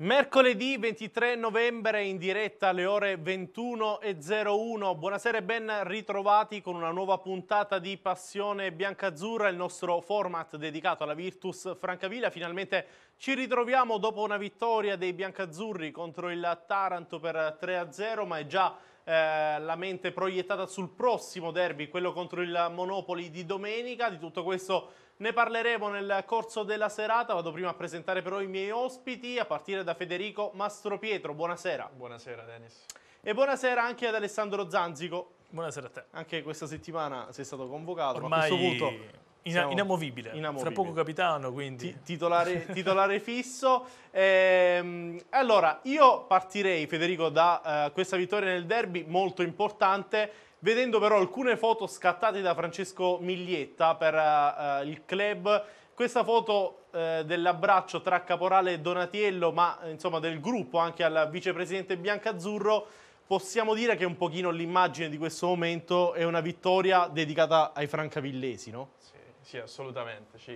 Mercoledì 23 novembre in diretta alle ore 21.01. Buonasera e ben ritrovati con una nuova puntata di Passione Biancazzurra, il nostro format dedicato alla Virtus Francavilla. Finalmente ci ritroviamo dopo una vittoria dei biancazzurri contro il Taranto per 3-0, ma è già eh, la mente proiettata sul prossimo derby, quello contro il Monopoli di domenica. Di tutto questo ne parleremo nel corso della serata, vado prima a presentare però i miei ospiti, a partire da Federico Mastro Pietro, Buonasera. Buonasera Denis. E buonasera anche ad Alessandro Zanzico. Buonasera a te. Anche questa settimana sei stato convocato, Ormai... ma a questo punto Ina inamovibile. inamovibile. Fra poco capitano, quindi. Ti titolare, titolare fisso. Ehm, allora, io partirei, Federico, da uh, questa vittoria nel derby molto importante vedendo però alcune foto scattate da Francesco Miglietta per uh, il club. Questa foto uh, dell'abbraccio tra Caporale e Donatiello, ma insomma del gruppo anche al vicepresidente Biancazzurro, possiamo dire che un pochino l'immagine di questo momento è una vittoria dedicata ai francavillesi, no? Sì, sì assolutamente. Ci,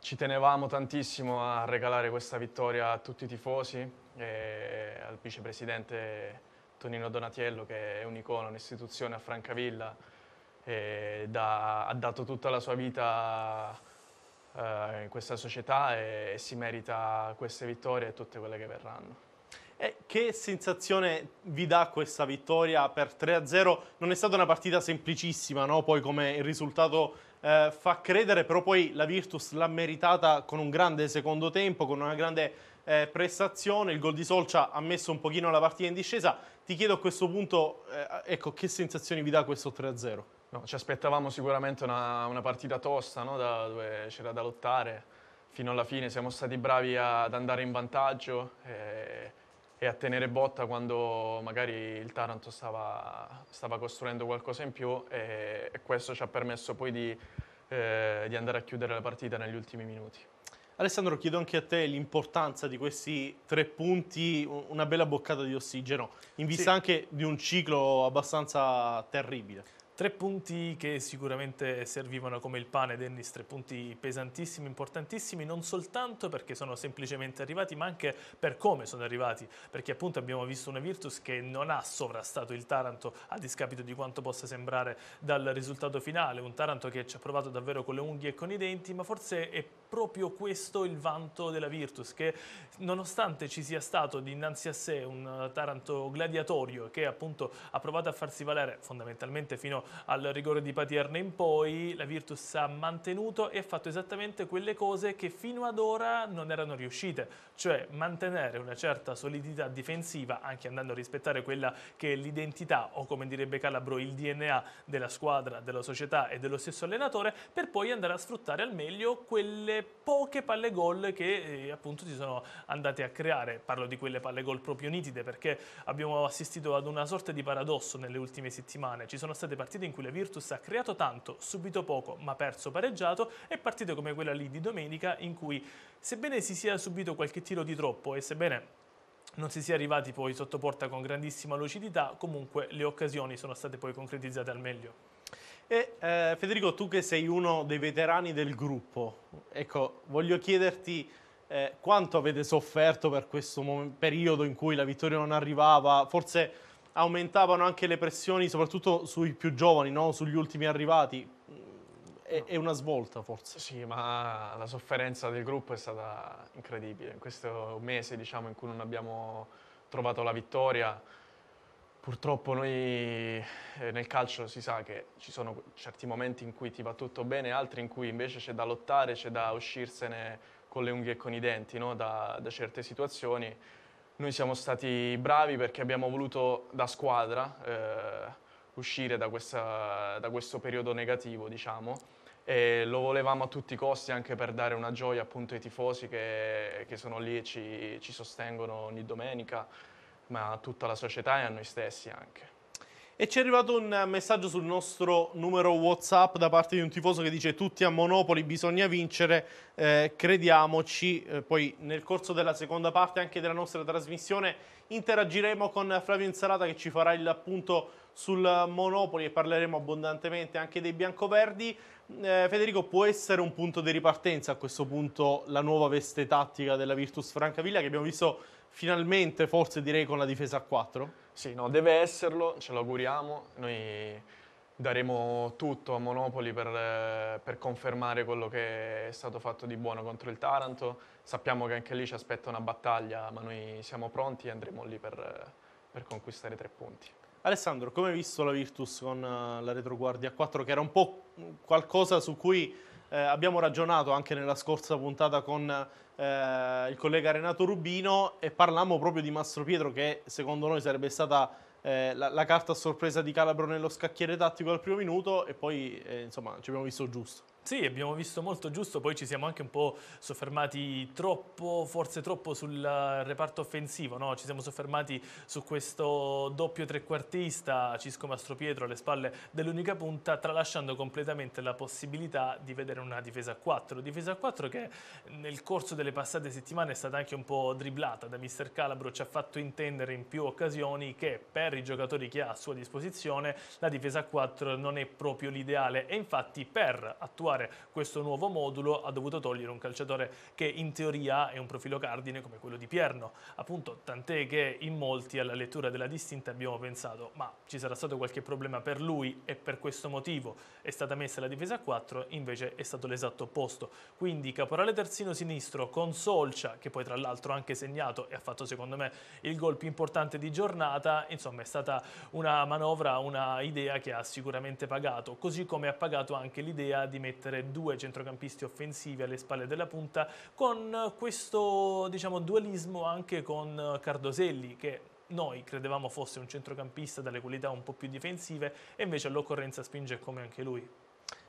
ci, tenevamo tantissimo a regalare questa vittoria a tutti i tifosi e eh, al vicepresidente Tonino Donatiello che è un'icona, un'istituzione a Francavilla, da, ha dato tutta la sua vita eh, in questa società e, e, si merita queste vittorie e tutte quelle che verranno. E che sensazione vi dà questa vittoria per 3-0? Non è stata una partita semplicissima, no? poi come il risultato eh, fa credere, però poi la Virtus l'ha meritata con un grande secondo tempo, con una grande eh, prestazione, il gol di Solcia ha messo un pochino la partita in discesa. Ti chiedo a questo punto, eh, ecco, che sensazioni vi dà questo 3-0? No, ci aspettavamo sicuramente una, una partita tosta, no? da, dove c'era da lottare. Fino alla fine siamo stati bravi a, ad andare in vantaggio e, eh, e, a tenere botta quando magari il Taranto stava, stava costruendo qualcosa in più e, e, questo ci ha permesso poi di, eh, di andare a chiudere la partita negli ultimi minuti. Alessandro, chiedo anche a te l'importanza di questi tre punti, una bella boccata di ossigeno, in vista sì. anche di un ciclo abbastanza terribile. Tre punti che sicuramente servivano come il pane, Dennis, tre punti pesantissimi, importantissimi, non soltanto perché sono semplicemente arrivati, ma anche per come sono arrivati, perché appunto abbiamo visto una Virtus che non ha sovrastato il Taranto a discapito di quanto possa sembrare dal risultato finale, un Taranto che ci ha provato davvero con le unghie e con i denti, ma forse è proprio questo il vanto della Virtus, che nonostante ci sia stato dinanzi a sé un Taranto gladiatorio che appunto ha provato a farsi valere fondamentalmente fino a al rigore di Patierne in poi, la Virtus ha mantenuto e ha fatto esattamente quelle cose che fino ad ora non erano riuscite, cioè mantenere una certa solidità difensiva, anche andando a rispettare quella che è l'identità o come direbbe Calabro il DNA della squadra, della società e dello stesso allenatore, per poi andare a sfruttare al meglio quelle poche palle gol che eh, appunto si sono andate a creare. Parlo di quelle palle gol proprio nitide perché abbiamo assistito ad una sorta di paradosso nelle ultime settimane. Ci sono state partite partite in cui la Virtus ha creato tanto, subito poco ma perso pareggiato e partite come quella lì di domenica in cui sebbene si sia subito qualche tiro di troppo e sebbene non si sia arrivati poi sotto porta con grandissima lucidità, comunque le occasioni sono state poi concretizzate al meglio. E, eh, Federico, tu che sei uno dei veterani del gruppo, ecco, voglio chiederti eh, quanto avete sofferto per questo periodo in cui la vittoria non arrivava, forse aumentavano anche le pressioni, soprattutto sui più giovani, no? sugli ultimi arrivati. È, è, una svolta forse. Sì, ma la sofferenza del gruppo è stata incredibile. In questo mese diciamo, in cui non abbiamo trovato la vittoria, purtroppo noi eh, nel calcio si sa che ci sono certi momenti in cui ti va tutto bene, altri in cui invece c'è da lottare, c'è da uscirsene con le unghie e con i denti no? da, da certe situazioni noi siamo stati bravi perché abbiamo voluto da squadra eh, uscire da, questa, da, questo periodo negativo, diciamo, e lo volevamo a tutti i costi anche per dare una gioia appunto ai tifosi che, che sono lì e ci, ci sostengono ogni domenica, ma a tutta la società e a noi stessi anche. E ci è arrivato un messaggio sul nostro numero WhatsApp da parte di un tifoso che dice tutti a Monopoli bisogna vincere, eh, crediamoci. Eh, poi nel corso della seconda parte anche della nostra trasmissione interagiremo con Flavio Insalata che ci farà il punto sul Monopoli e parleremo abbondantemente anche dei biancoverdi. Eh, Federico può essere un punto di ripartenza a questo punto la nuova veste tattica della Virtus Francavilla che abbiamo visto finalmente forse direi con la difesa a 4. Sì, no, deve esserlo, ce lo auguriamo. Noi daremo tutto a Monopoli per, eh, per, confermare quello che è stato fatto di buono contro il Taranto. Sappiamo che anche lì ci aspetta una battaglia, ma noi siamo pronti e andremo lì per, eh, per conquistare tre punti. Alessandro, come hai visto la Virtus con eh, la retroguardia 4, che era un po' qualcosa su cui eh, abbiamo ragionato anche nella scorsa puntata con eh, il collega Renato Rubino e parlammo proprio di Mastro Pietro che secondo noi sarebbe stata eh, la, la, carta a sorpresa di Calabro nello scacchiere tattico al primo minuto e poi eh, insomma ci abbiamo visto giusto. Sì, abbiamo visto molto giusto, poi ci siamo anche un po' soffermati troppo, forse troppo sul reparto offensivo, no? ci siamo soffermati su questo doppio trequartista Cisco Mastro Pietro alle spalle dell'unica punta, tralasciando completamente la possibilità di vedere una difesa a 4, difesa a 4 che nel corso delle passate settimane è stata anche un po' driblata da Mr. Calabro, ci ha fatto intendere in più occasioni che per i giocatori che ha a sua disposizione la difesa a 4 non è proprio l'ideale e infatti per attuare effettuare questo nuovo modulo ha dovuto togliere un calciatore che in teoria è un profilo cardine come quello di Pierno. Appunto, tant'è che in molti alla lettura della distinta abbiamo pensato ma ci sarà stato qualche problema per lui e per questo motivo è stata messa la difesa a 4, invece è stato l'esatto opposto. Quindi caporale terzino sinistro con Solcia, che poi tra l'altro ha anche segnato e ha fatto secondo me il gol più importante di giornata, insomma è stata una manovra, una idea che ha sicuramente pagato, così come ha pagato anche l'idea di mettere mettere due centrocampisti offensivi alle spalle della punta con questo diciamo, dualismo anche con Cardoselli che noi credevamo fosse un centrocampista dalle qualità un po' più difensive e invece all'occorrenza spinge come anche lui.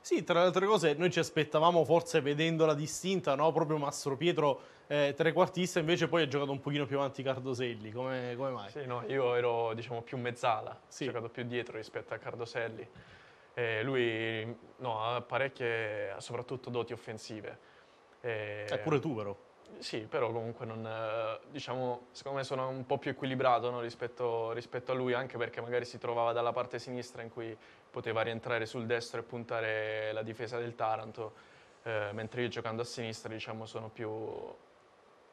Sì, tra le altre cose noi ci aspettavamo forse vedendola distinta, no? proprio Mastro Pietro eh, trequartista, invece poi ha giocato un pochino più avanti Cardoselli, come, come mai? Sì, no, io ero diciamo più mezzala, sì. ho giocato più dietro rispetto a Cardoselli eh, lui no, ha parecchie, soprattutto doti offensive. E, eh, pure tu però. Sì, però comunque non, eh, diciamo, secondo me sono un po' più equilibrato no, rispetto, rispetto, a lui, anche perché magari si trovava dalla parte sinistra in cui poteva rientrare sul destro e puntare la difesa del Taranto, eh, mentre io giocando a sinistra diciamo, sono più,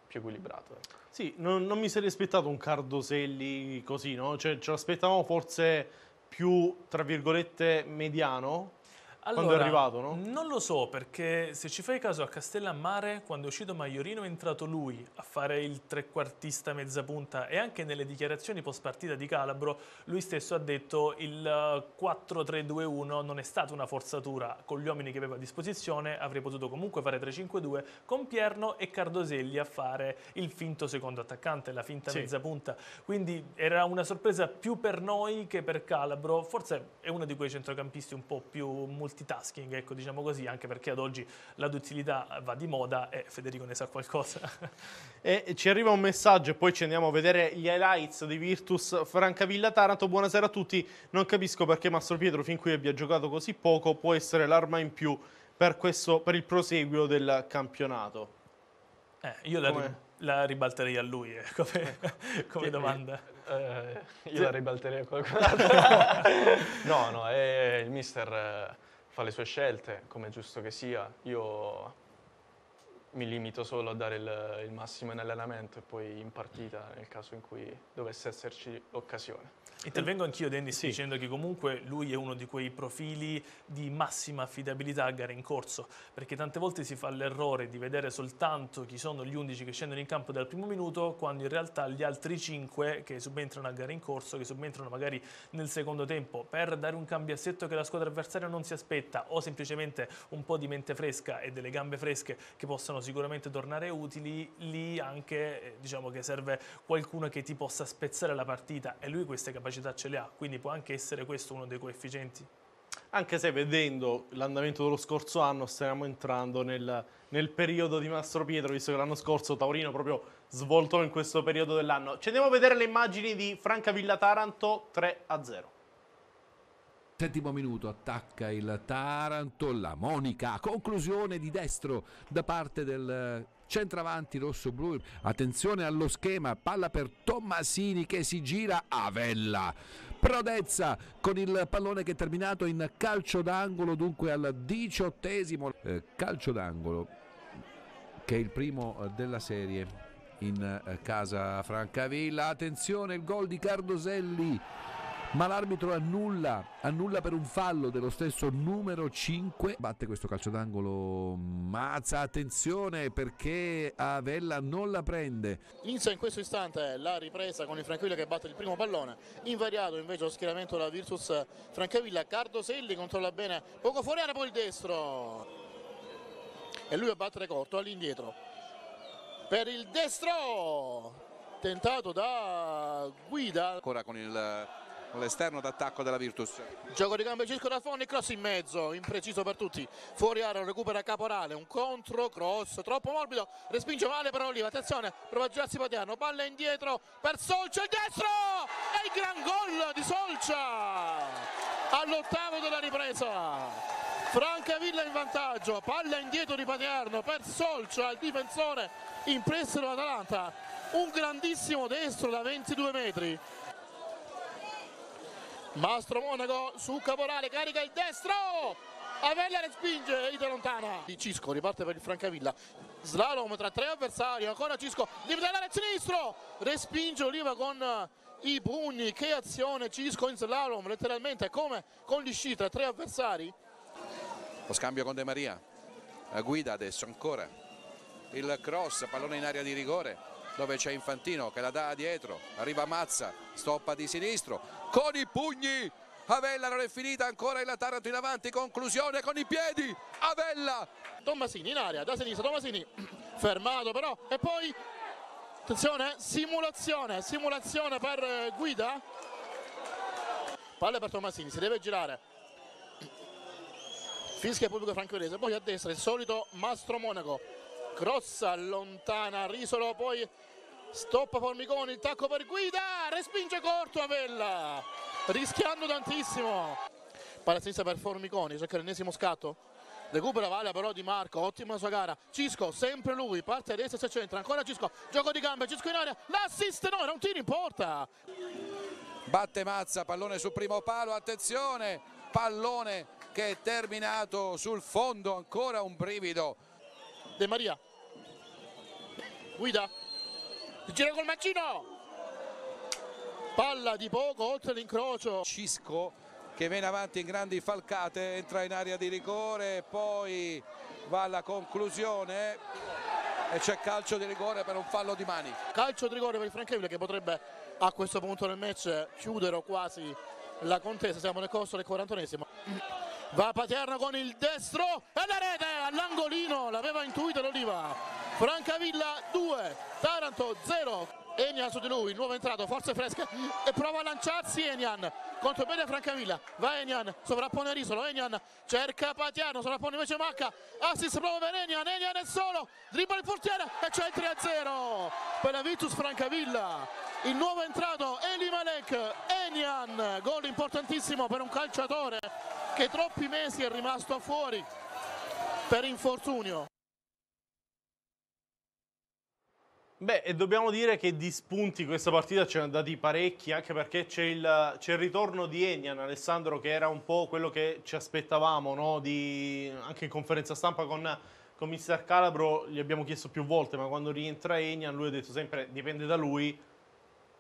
più equilibrato. Ecco. Sì, non, non, mi sarei aspettato un Cardoselli così, no? Cioè, ce l'aspettavamo forse più, tra virgolette, mediano, allora, quando è arrivato, no? Non lo so, perché se ci fai caso a Castellammare, quando è uscito Maiorino è entrato lui a fare il trequartista mezza punta e anche nelle dichiarazioni post partita di Calabro lui stesso ha detto il 4-3-2-1 eh, non è stata una forzatura, con gli uomini che aveva a disposizione avrei potuto comunque fare 3-5-2 con Pierno e Cardoselli a fare il finto secondo attaccante, la finta sì. mezza punta. Quindi era una sorpresa più per noi che per Calabro, forse è uno di quei centrocampisti un po' più multi multitasking, ecco, diciamo così, anche perché ad oggi la duttilità va di moda e Federico ne sa qualcosa. e ci arriva un messaggio e poi ci andiamo a vedere gli highlights di Virtus Francavilla Taranto. Buonasera a tutti, non capisco perché Mastro Pietro fin qui abbia giocato così poco, può essere l'arma in più per, questo, per il proseguo del campionato. Eh, io la, ri la, ribalterei a lui eh, come, eh. come domanda. Eh, io la ribalterei a qualcun altro. no, no, è il mister eh, fa le sue scelte, come è giusto che sia. Io mi limito solo a dare il, il, massimo in allenamento e poi in partita nel caso in cui dovesse esserci l'occasione. Intervengo anch'io, Dennis, sì. dicendo che comunque lui è uno di quei profili di massima affidabilità a gare in corso, perché tante volte si fa l'errore di vedere soltanto chi sono gli 11 che scendono in campo dal primo minuto, quando in realtà gli altri 5 che subentrano a gare in corso, che subentrano magari nel secondo tempo, per dare un cambiassetto che la squadra avversaria non si aspetta, o semplicemente un po' di mente fresca e delle gambe fresche che possano sicuramente tornare utili, lì anche eh, diciamo che serve qualcuno che ti possa spezzare la partita e lui queste capacità ce le ha, quindi può anche essere questo uno dei coefficienti. Anche se vedendo l'andamento dello scorso anno stiamo entrando nel, nel periodo di Mastro Pietro, visto che l'anno scorso Taurino proprio svoltò in questo periodo dell'anno. Ci andiamo a vedere le immagini di Franca Villa Taranto 3 0. Settimo minuto attacca il Taranto, la Monica, conclusione di destro da parte del centravanti rosso-blu. Attenzione allo schema, palla per Tommasini che si gira a Vella. Prodezza con il pallone che è terminato in calcio d'angolo, dunque al diciottesimo eh, calcio d'angolo che è il primo eh, della serie in eh, casa Francavilla. Attenzione il gol di Cardoselli ma l'arbitro annulla, annulla per un fallo dello stesso numero 5. Batte questo calcio d'angolo Mazza, attenzione perché Avella non la prende. Inizia in questo istante la ripresa con il Franchevilla che batte il primo pallone, invariato invece lo schieramento della Virtus Franchevilla, Cardoselli controlla bene, poco fuori area poi il destro e lui a battere corto all'indietro per il destro tentato da Guida ancora con il l'esterno d'attacco della Virtus. Gioco di gambe Cisco da Fonni, cross in mezzo, impreciso per tutti. Fuori aria recupera Caporale, un contro, cross, troppo morbido, respinge male per Oliva, attenzione, prova a girarsi Paterno, palla indietro per Solcia, il destro! E il gran gol di Solcia! All'ottavo della ripresa. Franca Villa in vantaggio, palla indietro di Paterno per Solcia, il difensore in prestito l'Atalanta. Un grandissimo destro da 22 metri, Mastro Monaco su Caporale, carica il destro, Avella respinge e lontana. lontana. Cisco riparte per il Francavilla, slalom tra tre avversari, ancora Cisco, deve l'area sinistro, respinge Oliva con eh, i pugni, che azione Cisco in slalom, letteralmente come con gli sci tra tre avversari. Lo scambio con De Maria, la guida adesso ancora, il cross, pallone in area di rigore, dove c'è Infantino che la dà dietro, arriva Mazza, stoppa di sinistro, con i pugni, Avella non è finita ancora il Taranto in avanti, conclusione con i piedi, Avella! Tommasini in aria, da sinistra Tommasini, fermato però, e poi, attenzione, eh, simulazione, simulazione per eh, Guida, palle per Tommasini, si deve girare, fischia il pubblico franchirese, poi a destra il solito Mastro Monaco, cross allontana Risolo poi stoppa Formiconi il tacco per Guida respinge corto Avella rischiando tantissimo palla sinistra per Formiconi cerca l'ennesimo scatto recupera Valia però Di Marco ottima sua gara Cisco sempre lui parte a destra se c'entra ancora Cisco gioco di gambe Cisco in aria l'assist no era un tiro in porta batte Mazza pallone sul primo palo attenzione pallone che è terminato sul fondo ancora un brivido De Maria guida gira col mancino palla di poco oltre l'incrocio Cisco che viene avanti in grandi falcate entra in area di rigore poi va alla conclusione e c'è calcio di rigore per un fallo di mani calcio di rigore per il Francheville che potrebbe a questo punto nel match chiudere o quasi la contesa siamo nel corso del 41esimo va Paterno con il destro e la rete all'angolino l'aveva intuito l'Oliva Francavilla 2 Taranto 0 Enian su di lui, il nuovo entrato, forze fresche e prova a lanciarsi Enian contro bene Francavilla, va Enian sovrappone Risolo, Enian cerca Patiano sovrappone invece Macca, assist prova per Enian, Enian è solo, dribbla il portiere e c'è il 3-0 per la Vitus Francavilla il nuovo entrato Elimalek Enian, gol importantissimo per un calciatore che troppi mesi è rimasto fuori per infortunio. Beh, e dobbiamo dire che di spunti questa partita ci ne hanno dati parecchi, anche perché c'è il, il, ritorno di Egnan, Alessandro, che era un po' quello che ci aspettavamo, no? di, anche in conferenza stampa con, con Mister Calabro gli abbiamo chiesto più volte, ma quando rientra Egnan lui ha detto sempre dipende da lui,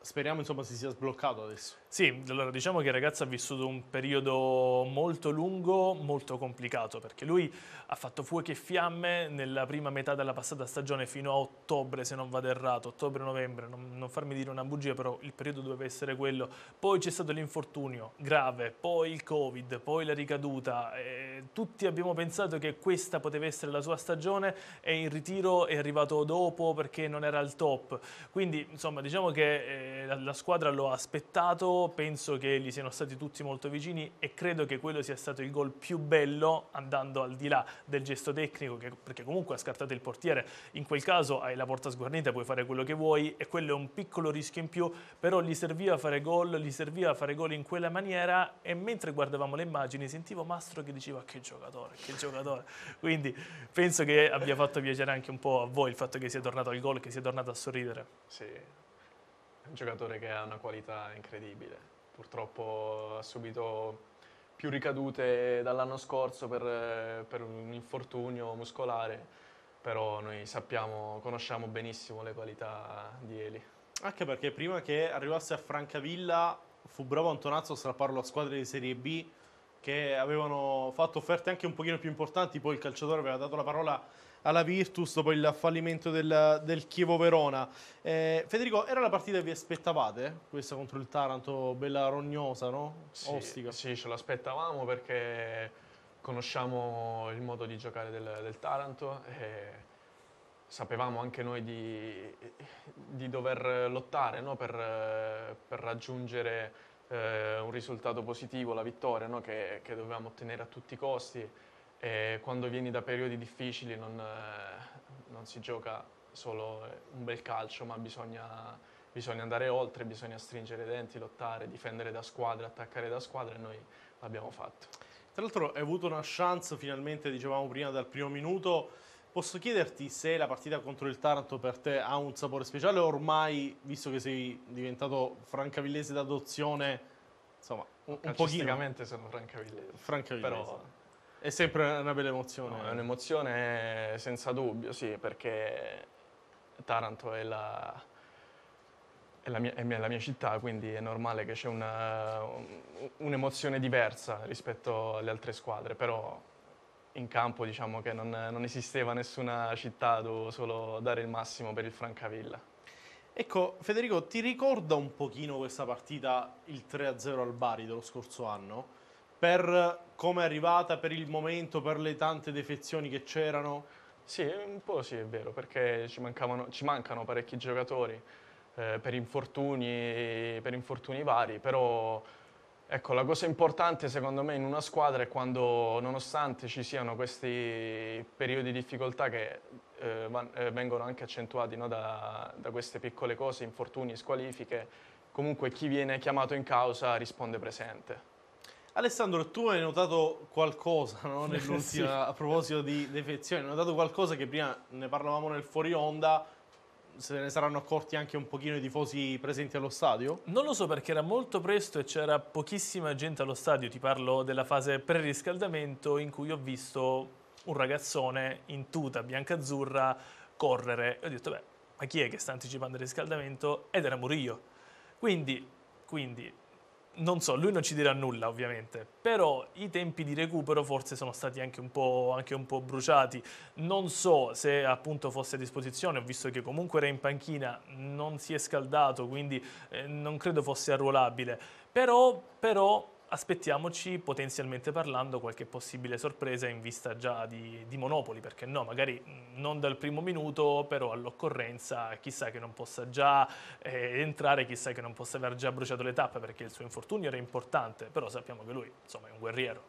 Speriamo insomma si sia sbloccato adesso. Sì, allora diciamo che il ragazzo ha vissuto un periodo molto lungo, molto complicato, perché lui ha fatto fuochi e fiamme nella prima metà della passata stagione fino a ottobre, se non vado errato, ottobre-novembre, non, non, farmi dire una bugia, però il periodo doveva essere quello. Poi c'è stato l'infortunio grave, poi il Covid, poi la ricaduta. Eh, tutti abbiamo pensato che questa poteva essere la sua stagione e in ritiro è arrivato dopo perché non era al top. Quindi insomma diciamo che... Eh, la, la, squadra lo ha aspettato, penso che gli siano stati tutti molto vicini e credo che quello sia stato il gol più bello andando al di là del gesto tecnico che, perché comunque ha scartato il portiere, in quel caso hai la porta sguarnita, puoi fare quello che vuoi e quello è un piccolo rischio in più, però gli serviva fare gol, gli serviva fare gol in quella maniera e mentre guardavamo le immagini sentivo Mastro che diceva che giocatore, che giocatore, quindi penso che abbia fatto piacere anche un po' a voi il fatto che sia tornato al gol, che sia tornato a sorridere. Sì, è un giocatore che ha una qualità incredibile. Purtroppo ha subito più ricadute dall'anno scorso per, per un infortunio muscolare, però noi sappiamo, conosciamo benissimo le qualità di Eli. Anche perché prima che arrivasse a Francavilla fu bravo Antonazzo a strapparlo a squadre di Serie B che avevano fatto offerte anche un pochino più importanti, poi il calciatore aveva dato la parola alla Virtus dopo il fallimento del, del Chievo Verona. Eh, Federico, era la partita che vi aspettavate? Questa contro il Taranto, bella rognosa, no? Sì, Ostica. Sì, ce l'aspettavamo perché conosciamo il modo di giocare del, del Taranto e sapevamo anche noi di, di dover lottare no? per, per, raggiungere eh, un risultato positivo, la vittoria no? che, che dovevamo ottenere a tutti i costi e quando vieni da periodi difficili non, eh, non si gioca solo un bel calcio, ma bisogna, bisogna, andare oltre, bisogna stringere i denti, lottare, difendere da squadra, attaccare da squadra e noi l'abbiamo fatto. Tra l'altro hai avuto una chance finalmente, dicevamo prima, dal primo minuto. Posso chiederti se la partita contro il Taranto per te ha un sapore speciale o ormai, visto che sei diventato francavillese d'adozione, insomma, un, un pochino... sono francavillese. Francavillese. Però è sempre una bella emozione. No, è un'emozione senza dubbio, sì, perché Taranto è la, è la, mia, è la mia, città, quindi è normale che c'è un'emozione diversa rispetto alle altre squadre, però in campo diciamo che non, non esisteva nessuna città, dove solo dare il massimo per il Francavilla. Ecco, Federico, ti ricorda un pochino questa partita, il 3-0 al Bari dello scorso anno? per come è arrivata, per il momento, per le tante defezioni che c'erano? Sì, un po' sì, è vero, perché ci, ci mancano parecchi giocatori eh, per, infortuni, per infortuni vari, però... Ecco, la cosa importante secondo me in una squadra è quando, nonostante ci siano questi periodi di difficoltà che eh, eh vengono anche accentuati no, da, da, queste piccole cose, infortuni, squalifiche, comunque chi viene chiamato in causa risponde presente. Alessandro, tu hai notato qualcosa no? sì. a proposito di defezioni, hai notato qualcosa che prima ne parlavamo nel fuori onda, se ne saranno accorti anche un pochino i tifosi presenti allo stadio? Non lo so perché era molto presto e c'era pochissima gente allo stadio, ti parlo della fase preriscaldamento in cui ho visto un ragazzone in tuta bianca-azzurra correre e ho detto beh ma chi è che sta anticipando il riscaldamento? Ed era Murillo. Quindi, quindi non so, lui non ci dirà nulla ovviamente, però i tempi di recupero forse sono stati anche un, anche un po', bruciati. Non so se appunto fosse a disposizione, ho visto che comunque era in panchina, non si è scaldato, quindi eh, non credo fosse arruolabile. Però, però aspettiamoci potenzialmente parlando qualche possibile sorpresa in vista già di, di, Monopoli, perché no, magari non dal primo minuto, però all'occorrenza chissà che non possa già eh, entrare, chissà che non possa aver già bruciato le tappe, perché il suo infortunio era importante, però sappiamo che lui insomma è un guerriero.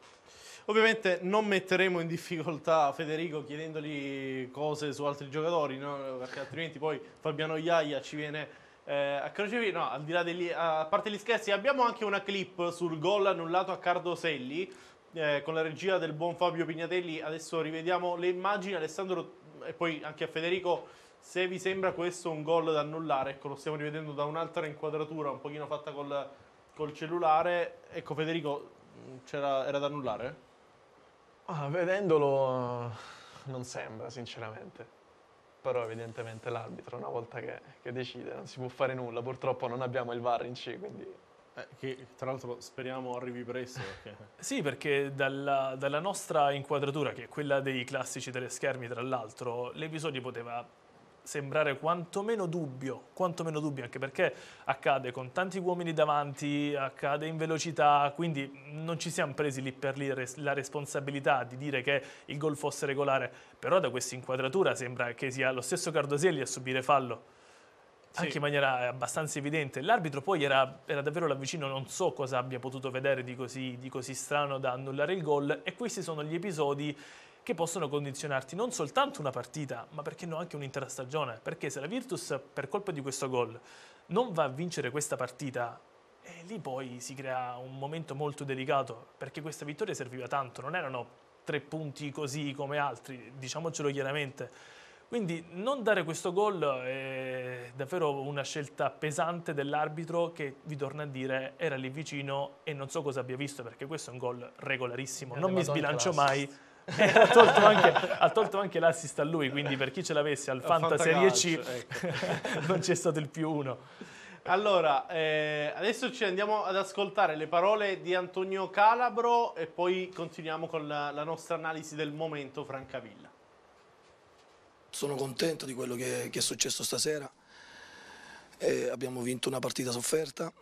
Ovviamente non metteremo in difficoltà Federico chiedendogli cose su altri giocatori, no? perché altrimenti poi Fabiano Iaia ci viene eh, a Crocevia, no, al di là degli, a parte gli scherzi, abbiamo anche una clip sul gol annullato a Cardoselli eh, con la regia del buon Fabio Pignatelli. Adesso rivediamo le immagini, Alessandro mm, e poi anche a Federico. Se vi sembra questo un gol da annullare, ecco, lo stiamo rivedendo da un'altra inquadratura, un pochino fatta col, col cellulare. Ecco, Federico, mm, era da annullare? Ah, vedendolo non sembra, sinceramente però evidentemente l'arbitro una volta che, che, decide non si può fare nulla, purtroppo non abbiamo il VAR in C, quindi... Eh, che tra l'altro speriamo arrivi presto. Perché... sì, perché dalla, dalla nostra inquadratura, che è quella dei classici teleschermi tra l'altro, l'episodio poteva sembrare quantomeno dubbio, quantomeno dubbio anche perché accade con tanti uomini davanti, accade in velocità, quindi non ci siamo presi lì per lì la responsabilità di dire che il gol fosse regolare, però da questa inquadratura sembra che sia lo stesso Cardoselli a subire fallo. Sì. anche in maniera eh, abbastanza evidente. L'arbitro poi era, era, davvero là vicino, non so cosa abbia potuto vedere di così, di così strano da annullare il gol e questi sono gli episodi che possono condizionarti non soltanto una partita, ma perché no anche un'intera stagione. Perché se la Virtus, per colpa di questo gol, non va a vincere questa partita, eh, lì poi si crea un momento molto delicato, perché questa vittoria serviva tanto, non erano tre punti così come altri, diciamocelo chiaramente. Quindi non dare questo gol è davvero una scelta pesante dell'arbitro che vi torna a dire era lì vicino e non so cosa abbia visto perché questo è un gol regolarissimo, non mi sbilancio mai. ha, tolto anche, ha, tolto anche, l'assist a lui, quindi per chi ce l'avesse al Fanta Serie C ecco. non c'è stato il più uno. Allora, eh, adesso ci andiamo ad ascoltare le parole di Antonio Calabro e poi continuiamo con la, la nostra analisi del momento Francavilla. Sono contento di quello che, che è successo stasera. Eh, abbiamo vinto una partita sofferta,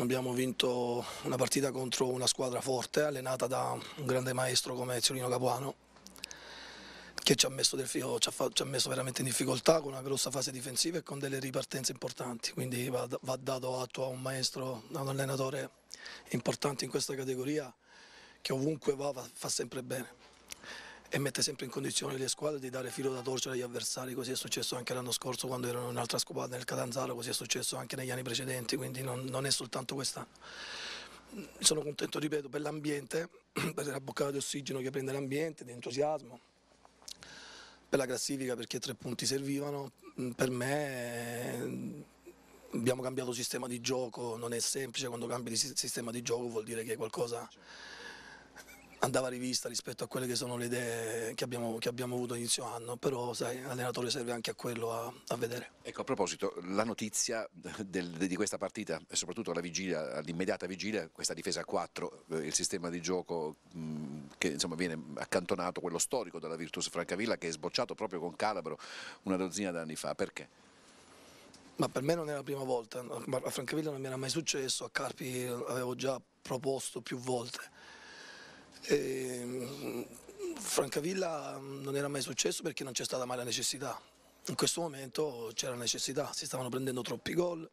Abbiamo vinto una partita contro una squadra forte, allenata da un grande maestro come Ziolino Capuano, che ci ha, messo del filo, ci, ha, ci ha messo veramente in difficoltà con una grossa fase difensiva e con delle ripartenze importanti. Quindi va, va dato atto a un maestro, a un allenatore importante in questa categoria, che ovunque va fa sempre bene e mette sempre in condizione le squadre di dare filo da torcere agli avversari, così è successo anche l'anno scorso quando erano in un'altra squadra nel Catanzaro, così è successo anche negli anni precedenti, quindi non, non è soltanto quest'anno sono contento, ripeto, per l'ambiente, per la boccata di ossigeno che prende l'ambiente, di entusiasmo, per la classifica perché tre punti servivano, mm, per me eh, abbiamo cambiato sistema di gioco, non è semplice, quando cambi di sistema di gioco vuol dire che qualcosa andava rivista rispetto a quelle che sono le idee che abbiamo, che abbiamo avuto inizio anno, però sai, allenatore serve anche a quello a, a vedere. Ecco, a proposito, la notizia del, di questa partita e soprattutto alla vigilia, all'immediata vigilia, questa difesa a 4, eh, il sistema di gioco che insomma viene accantonato, quello storico della Virtus Francavilla che è sbocciato proprio con Calabro una dozzina d'anni fa, perché? Ma per me non è la prima volta, a Francavilla non mi era mai successo, a Carpi avevo già proposto più volte e, ehm, Francavilla non era mai successo perché non c'è stata mai la necessità. In questo momento c'era necessità, si stavano prendendo troppi gol,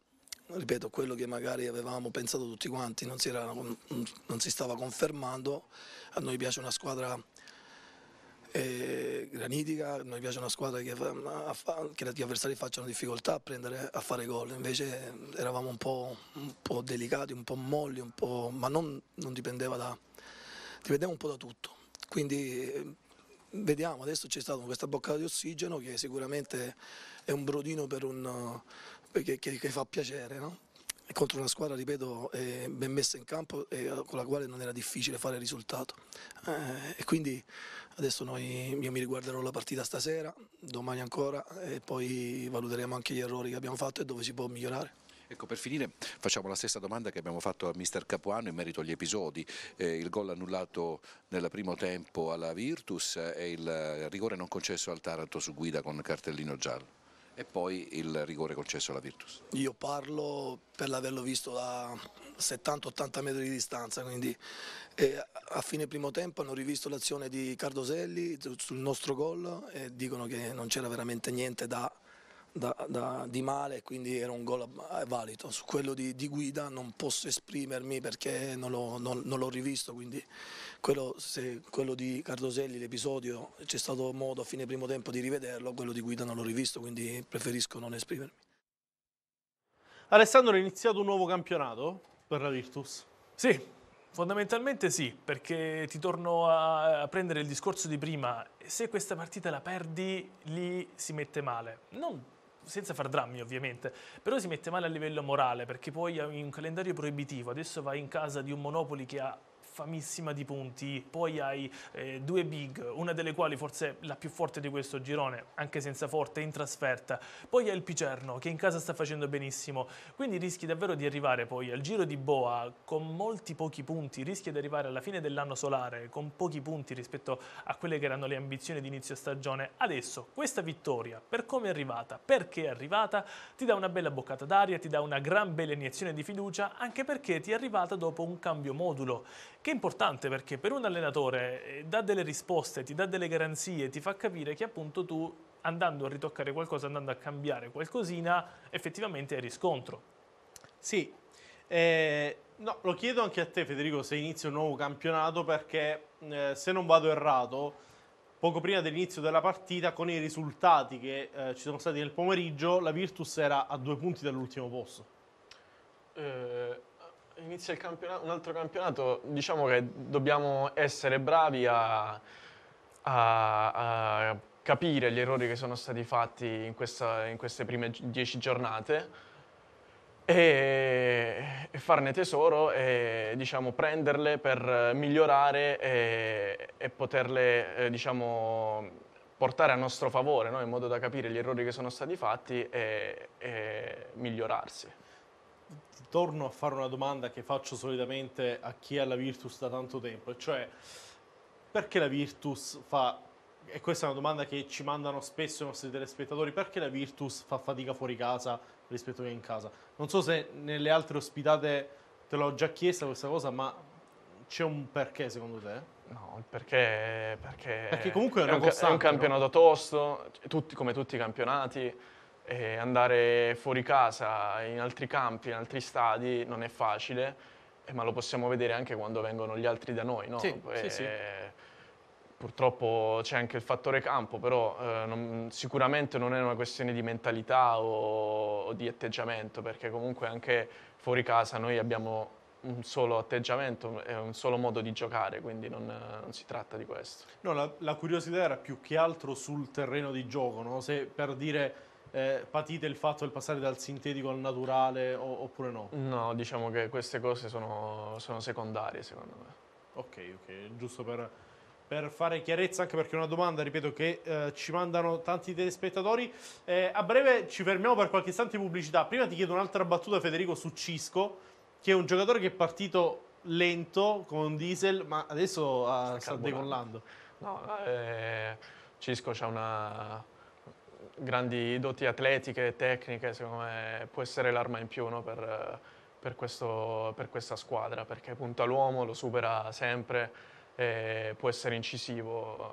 ripeto, quello che magari avevamo pensato tutti quanti non si, era, non si stava confermando, a noi piace una squadra eh, granitica, a noi piace una squadra che, che, gli avversari facciano difficoltà a, prendere, a fare gol, invece eravamo un po', un po', delicati, un po' molli, un po', ma non, non dipendeva da dipendiamo un po' da tutto. Quindi ehm, vediamo, adesso c'è stata questa boccata di ossigeno che sicuramente è un brodino un, eh, che, che, che, fa piacere. No? contro una squadra, ripeto, eh, ben messa in campo e eh, con la quale non era difficile fare il risultato. e quindi adesso noi, io mi riguarderò la partita stasera, domani ancora e poi valuteremo anche gli errori che abbiamo fatto e dove si può migliorare. Ecco, per finire facciamo la stessa domanda che abbiamo fatto a mister Capuano in merito agli episodi. Eh, il gol annullato nel primo tempo alla Virtus e il rigore non concesso al Taranto su guida con cartellino giallo. E poi il rigore concesso alla Virtus. Io parlo per l'averlo visto da 70-80 metri di distanza, quindi eh, a fine primo tempo hanno rivisto l'azione di Cardoselli sul nostro gol e dicono che non c'era veramente niente da da, da, di male, quindi era un gol eh, valido. Su quello di, di guida non posso esprimermi perché non l'ho, non, non l'ho rivisto, quindi quello, se, quello di Cardoselli, l'episodio, c'è stato modo a fine primo tempo di rivederlo, quello di guida non l'ho rivisto, quindi preferisco non esprimermi. Alessandro, è iniziato un nuovo campionato per la Virtus? Sì, Fondamentalmente sì, perché ti torno a prendere il discorso di prima, se questa partita la perdi lì si mette male. Non senza far drammi ovviamente, però si mette male a livello morale perché poi hai un calendario proibitivo, adesso vai in casa di un Monopoli che ha famissima di punti, poi hai eh, due big, una delle quali forse la più forte di questo girone, anche senza forte, in trasferta, poi hai il Picerno che in casa sta facendo benissimo, quindi rischi davvero di arrivare poi al giro di Boa con molti pochi punti, rischi di arrivare alla fine dell'anno solare con pochi punti rispetto a quelle che erano le ambizioni di inizio stagione. Adesso questa vittoria, per come è arrivata, perché è arrivata, ti dà una bella boccata d'aria, ti dà una gran bella iniezione di fiducia, anche perché ti è arrivata dopo un cambio modulo che è importante perché per un allenatore eh, dà delle risposte, ti dà delle garanzie, ti fa capire che appunto tu andando a ritoccare qualcosa, andando a cambiare qualcosina, effettivamente hai riscontro. Sì, eh, no, lo chiedo anche a te Federico se inizia un nuovo campionato perché eh, se non vado errato poco prima dell'inizio della partita, con i risultati che eh, ci sono stati nel pomeriggio, la Virtus era a due punti dall'ultimo posto. Eh, inizia campionato, un altro campionato, diciamo che dobbiamo essere bravi a, a, a capire gli errori che sono stati fatti in, questa, in queste prime dieci giornate e, e, farne tesoro e diciamo, prenderle per migliorare e, e poterle eh, diciamo, portare a nostro favore, no? in modo da capire gli errori che sono stati fatti e, e migliorarsi torno a fare una domanda che faccio solitamente a chi è alla Virtus da tanto tempo, cioè perché la Virtus fa, e questa è una domanda che ci mandano spesso i nostri telespettatori, perché la Virtus fa fatica fuori casa rispetto che in casa? Non so se nelle altre ospitate te l'ho già chiesta questa cosa, ma c'è un perché secondo te? No, il perché, perché, perché comunque è, è, un, è un campionato però. tosto, tutti, come tutti i campionati e andare fuori casa, in altri campi, in altri stadi, non è facile, eh, ma lo possiamo vedere anche quando vengono gli altri da noi. No? Sì, e, eh, sì, sì. Purtroppo c'è anche il fattore campo, però eh, non, sicuramente non è una questione di mentalità o, o di atteggiamento, perché comunque anche fuori casa noi abbiamo un solo atteggiamento e un solo modo di giocare, quindi non, non si tratta di questo. No, la, la, curiosità era più che altro sul terreno di gioco, no? se per dire eh, patite il fatto del passare dal sintetico al naturale o, oppure no? No, diciamo che queste cose sono, sono secondarie secondo me. Ok, ok, giusto per, per, fare chiarezza, anche perché è una domanda, ripeto, che eh, ci mandano tanti telespettatori. Eh, a breve ci fermiamo per qualche istante di pubblicità. Prima ti chiedo un'altra battuta, Federico, su Cisco, che è un giocatore che è partito lento con un diesel, ma adesso ah, sta, sta decollando. No, eh, Cisco c'ha una grandi doti atletiche e tecniche, secondo me può essere l'arma in più no? per, per, questo, per, questa squadra, perché punta l'uomo, lo supera sempre e può essere incisivo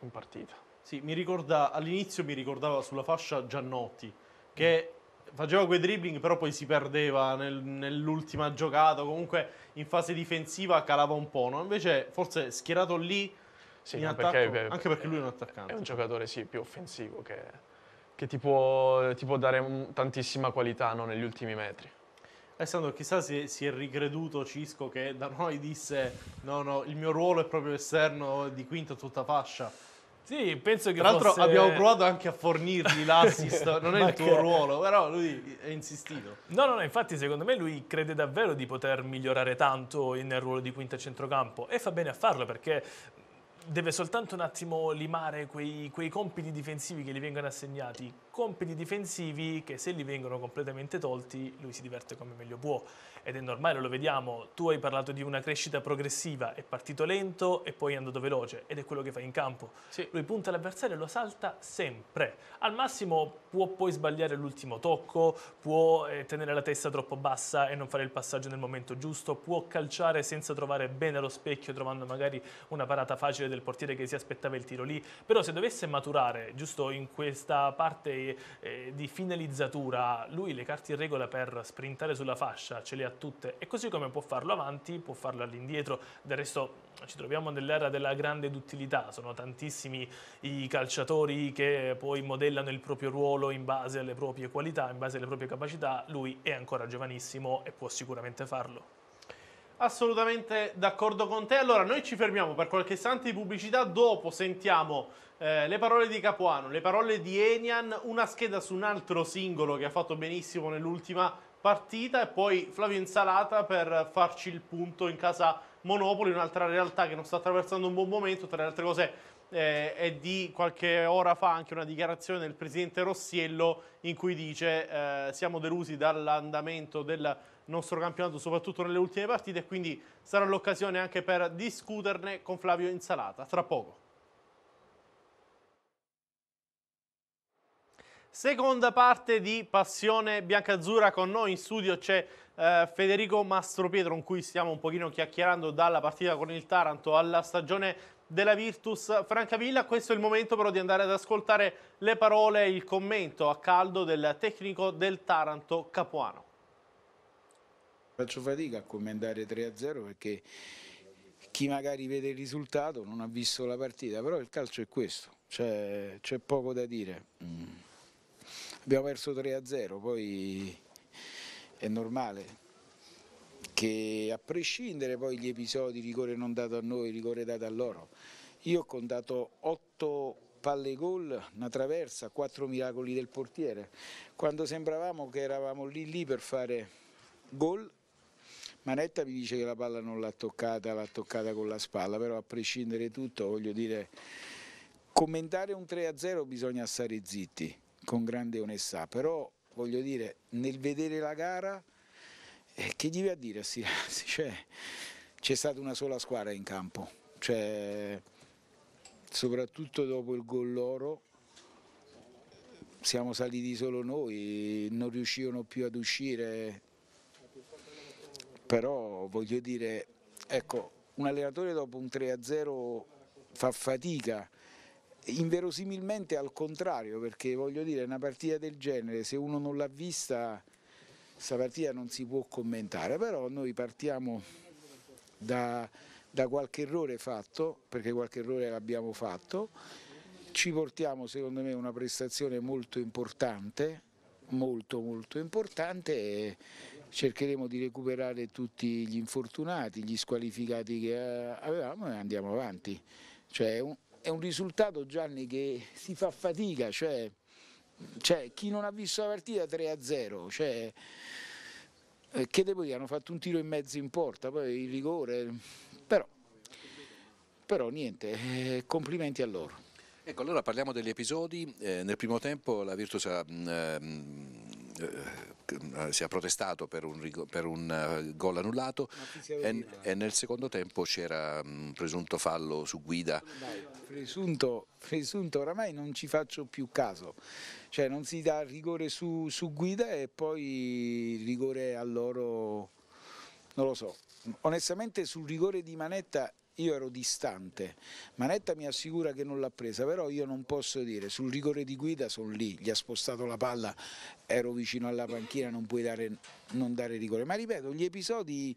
in partita. Sì, mi ricorda, all'inizio mi ricordava sulla fascia Giannotti, che mm. faceva quei dribbling però poi si perdeva nel, nell'ultima giocata, comunque in fase difensiva calava un po', no? invece forse schierato lì sì, attacco, perché, eh, anche perché lui è un attaccante. È un giocatore sì, più offensivo che, che ti, può, ti, può, dare un, tantissima qualità no, negli ultimi metri. Alessandro, chissà se si è ricreduto Cisco che da noi disse no, no, il mio ruolo è proprio esterno di quinto tutta fascia. Sì, penso che Tra l'altro fosse... abbiamo provato anche a fornirgli l'assist, non è il tuo che... ruolo, però lui è insistito. No, no, no, infatti secondo me lui crede davvero di poter migliorare tanto nel ruolo di quinta centrocampo e fa bene a farlo perché deve soltanto un attimo limare quei, quei compiti difensivi che gli vengono assegnati compiti difensivi che se gli vengono completamente tolti lui si diverte come meglio può ed è normale, lo vediamo, tu hai parlato di una crescita progressiva, è partito lento e poi è andato veloce ed è quello che fa in campo. Sì. Lui punta l'avversario e lo salta sempre, al massimo può poi sbagliare l'ultimo tocco, può eh, tenere la testa troppo bassa e non fare il passaggio nel momento giusto, può calciare senza trovare bene lo specchio, trovando magari una parata facile del portiere che si aspettava il tiro lì, però se dovesse maturare giusto in questa parte di, eh, di, finalizzatura, lui le carte in regola per sprintare sulla fascia ce le ha tutte e così come può farlo avanti, può farlo all'indietro, del resto ci troviamo nell'era della grande duttilità, sono tantissimi i calciatori che poi modellano il proprio ruolo in base alle proprie qualità, in base alle proprie capacità, lui è ancora giovanissimo e può sicuramente farlo. Assolutamente d'accordo con te. Allora, noi ci fermiamo per qualche istante di pubblicità, dopo sentiamo eh, le parole di Capuano, le parole di Enian, una scheda su un altro singolo che ha fatto benissimo nell'ultima partita e poi Flavio Insalata per farci il punto in casa Monopoli, un'altra realtà che non sta attraversando un buon momento, tra le altre cose eh, è di qualche ora fa anche una dichiarazione del presidente Rossiello in cui dice eh, siamo delusi dall'andamento del nostro campionato, soprattutto nelle ultime partite e quindi sarà l'occasione anche per discuterne con Flavio Insalata, tra poco. Seconda parte di Passione Biancazzurra, con noi in studio c'è eh, Federico Mastropietro con cui stiamo un pochino chiacchierando dalla partita con il Taranto alla stagione della Virtus Francavilla. Questo è il momento però di andare ad ascoltare le parole e il commento a caldo del tecnico del Taranto Capuano. Faccio fatica a commentare 3-0 perché chi magari vede il risultato non ha visto la partita, però il calcio è questo, c'è poco da dire. Mm abbiamo perso 3-0, poi è normale che a prescindere poi gli episodi, rigore non dato a noi, rigore dato a loro, io ho contato 8 palle gol, una traversa, 4 miracoli del portiere, quando sembravamo che eravamo lì lì per fare gol, Manetta mi dice che la palla non l'ha toccata, l'ha toccata con la spalla, però a prescindere tutto voglio dire, commentare un 3-0 bisogna stare zitti con grande onestà, però voglio dire, nel vedere la gara, eh, che gli va a dire a sti ragazzi? Cioè, c'è stata una sola squadra in campo, cioè, soprattutto dopo il gol loro siamo saliti solo noi, non riuscivano più ad uscire, però voglio dire, ecco, un allenatore dopo un 3-0 fa fatica inverosimilmente al contrario, perché voglio dire, una partita del genere, se uno non l'ha vista, questa partita non si può commentare, però noi partiamo da, da qualche errore fatto, perché qualche errore l'abbiamo fatto, ci portiamo secondo me una prestazione molto importante, molto molto importante e cercheremo di recuperare tutti gli infortunati, gli squalificati che eh, avevamo e andiamo avanti. Cioè, è un risultato Gianni che si fa fatica, cioè, cioè chi non ha visto la partita 3-0, cioè, eh, che devo dire, hanno fatto un tiro in mezzo in porta, poi il rigore, però, però niente, eh, complimenti a loro. Ecco, allora parliamo degli episodi. Eh, nel primo tempo la Virtus ha mh, mm, ehm, mh, eh, si è protestato per un, per un eh, gol annullato e, e, nel secondo tempo c'era un mm, presunto fallo su guida. Dai, presunto, presunto, oramai non ci faccio più caso, cioè non si dà rigore su, su guida e poi rigore a loro, non lo so. Onestamente sul rigore di Manetta io ero distante, Manetta mi assicura che non l'ha presa, però io non posso dire, sul rigore di guida sono lì, gli ha spostato la palla, ero vicino alla panchina, non puoi dare, non dare rigore, ma ripeto, gli episodi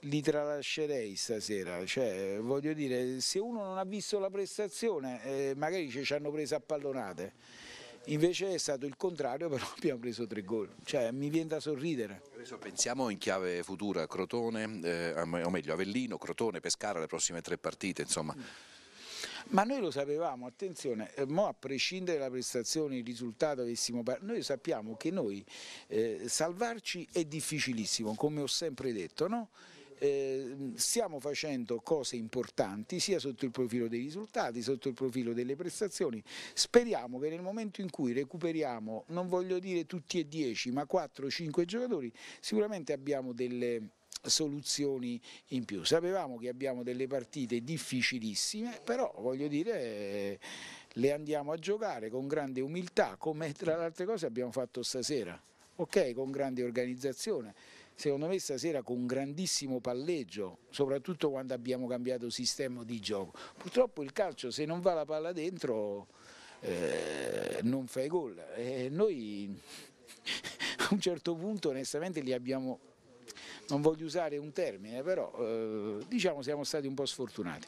li tralascerei stasera, cioè, voglio dire, se uno non ha visto la prestazione, eh, magari ci hanno preso a pallonate, invece è stato il contrario, però abbiamo preso tre gol, cioè mi viene da sorridere. Adesso pensiamo in chiave futura, a Crotone, eh, o meglio Avellino, Crotone, Pescara, le prossime tre partite, insomma. Mm. Ma noi lo sapevamo, attenzione, eh, a prescindere dalla prestazione, il risultato avessimo noi sappiamo che noi eh, salvarci è difficilissimo, come ho sempre detto, no? Ehm, stiamo facendo cose importanti sia sotto il profilo dei risultati, sotto il profilo delle prestazioni, speriamo che nel momento in cui recuperiamo, non voglio dire tutti e dieci, ma quattro o cinque giocatori, sicuramente abbiamo delle soluzioni in più. Sapevamo che abbiamo delle partite difficilissime, però voglio dire eh, le andiamo a giocare con grande umiltà, come tra le altre cose abbiamo fatto stasera, ok, con grande organizzazione secondo me stasera con un grandissimo palleggio, soprattutto quando abbiamo cambiato sistema di gioco. Purtroppo il calcio se non va la palla dentro eh, non fai gol. Eh, noi a un certo punto onestamente li abbiamo, non voglio usare un termine, però eh, diciamo siamo stati un po' sfortunati.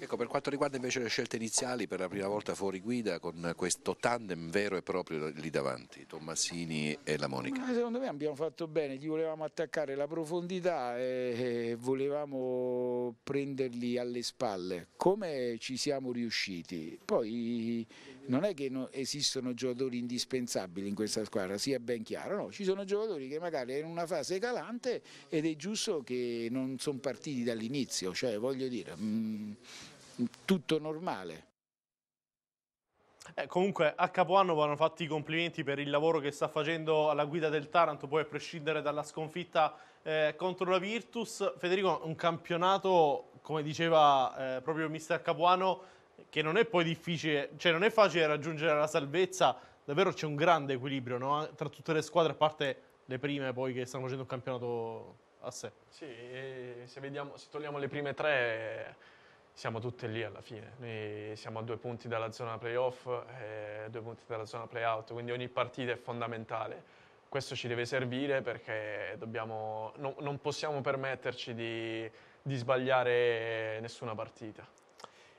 Ecco, per quanto riguarda invece le scelte iniziali, per la prima volta fuori guida con questo tandem vero e proprio lì davanti, Tommasini e la Monica. Ma secondo me abbiamo fatto bene, gli volevamo attaccare la profondità e volevamo prenderli alle spalle. Come ci siamo riusciti? Poi non è che esistono giocatori indispensabili in questa squadra, sia ben chiaro, no? Ci sono giocatori che magari erano in una fase calante ed è giusto che non sono partiti dall'inizio, cioè voglio dire... Mh, mm, tutto normale. Eh, comunque a Capoanno vanno fatti i complimenti per il lavoro che sta facendo alla guida del Taranto, poi a prescindere dalla sconfitta eh, contro la Virtus. Federico, un campionato, come diceva eh, proprio mister Capuano, che non è poi difficile, cioè non è facile raggiungere la salvezza, davvero c'è un grande equilibrio no? tra tutte le squadre, a parte le prime poi che stanno facendo un campionato a sé. Sì, se, vediamo, se togliamo le prime tre siamo tutte lì alla fine. Noi siamo a due punti dalla zona playoff e eh, due punti dalla zona playout, quindi ogni partita è fondamentale. Questo ci deve servire perché dobbiamo, no, non possiamo permetterci di, di, sbagliare nessuna partita.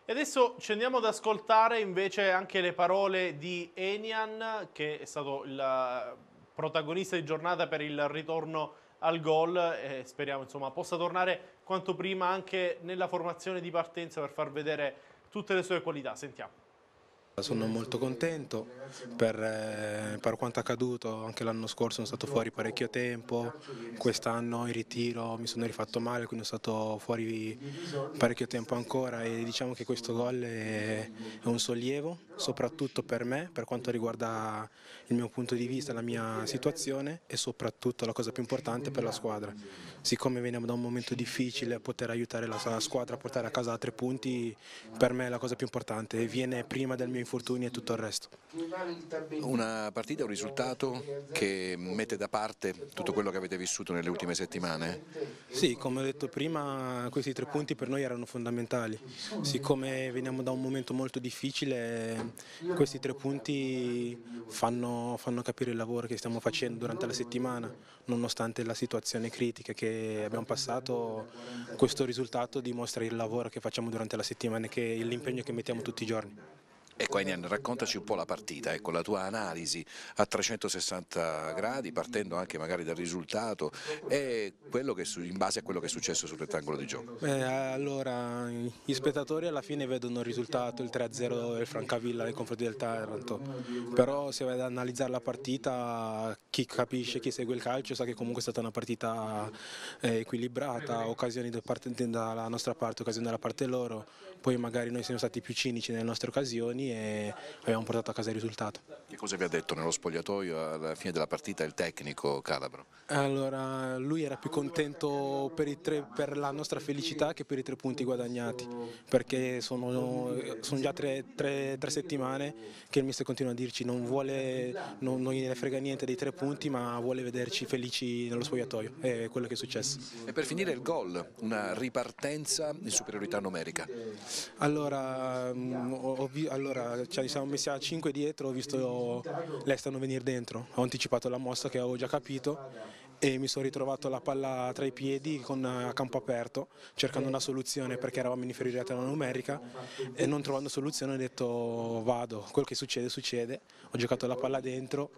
E adesso ci andiamo ad ascoltare invece anche le parole di Enian, che è stato il eh, protagonista di giornata per il ritorno al gol e speriamo insomma, possa tornare quanto prima anche nella formazione di partenza per far vedere tutte le sue qualità. Sentiamo. Sono molto contento per, eh, per, quanto accaduto, anche l'anno scorso sono stato fuori parecchio tempo, quest'anno in ritiro mi sono rifatto male, quindi sono stato fuori parecchio tempo ancora e diciamo che questo gol è, è un sollievo, soprattutto per me, per quanto riguarda il mio punto di vista, la mia situazione e soprattutto la cosa più importante per la squadra siccome veniamo da un momento difficile, poter aiutare la squadra a portare a casa tre punti per me è la cosa più importante, viene prima del mio infortunio e tutto il resto. Una partita, un risultato che mette da parte tutto quello che avete vissuto nelle ultime settimane? Sì, come ho detto prima, questi tre punti per noi erano fondamentali, siccome veniamo da un momento molto difficile, questi tre punti fanno, fanno capire il lavoro che stiamo facendo durante la settimana, nonostante la situazione critica che abbiamo passato, questo risultato dimostra il lavoro che facciamo durante la settimana e l'impegno che mettiamo tutti i giorni. Ecco Ainian, raccontaci un po' la partita, ecco, la tua analisi a 360 gradi, partendo anche magari dal risultato e in base a quello che è successo sul rettangolo di gioco. Beh, allora, gli spettatori alla fine vedono il risultato, il 3-0 del Francavilla nei confronti del Taranto, però se vai ad analizzare la partita, chi capisce, chi segue il calcio sa che comunque è stata una partita eh, equilibrata, occasioni da parte, dalla nostra parte, occasioni dalla parte loro, poi magari noi siamo stati più cinici nelle nostre occasioni e abbiamo portato a casa il risultato. Che cosa vi ha detto nello spogliatoio alla fine della partita il tecnico Calabro? Allora, lui era più contento per, tre, per la nostra felicità che per i tre punti guadagnati, perché sono, sono già tre, tre, tre, settimane che il mister continua a dirci non vuole, non, non gliene frega niente dei tre punti, ma vuole vederci felici nello spogliatoio, è quello che è successo. E per finire il gol, una ripartenza in superiorità numerica? Allora, mm, ho, allora gara cioè, ci siamo messi a 5 dietro, ho visto l'Estano venire dentro, ho anticipato la mossa che avevo già capito e mi sono ritrovato la palla tra i piedi con eh, a campo aperto cercando una soluzione perché eravamo in inferiorità numerica e non trovando soluzione ho detto vado, quel che succede succede, ho giocato la palla dentro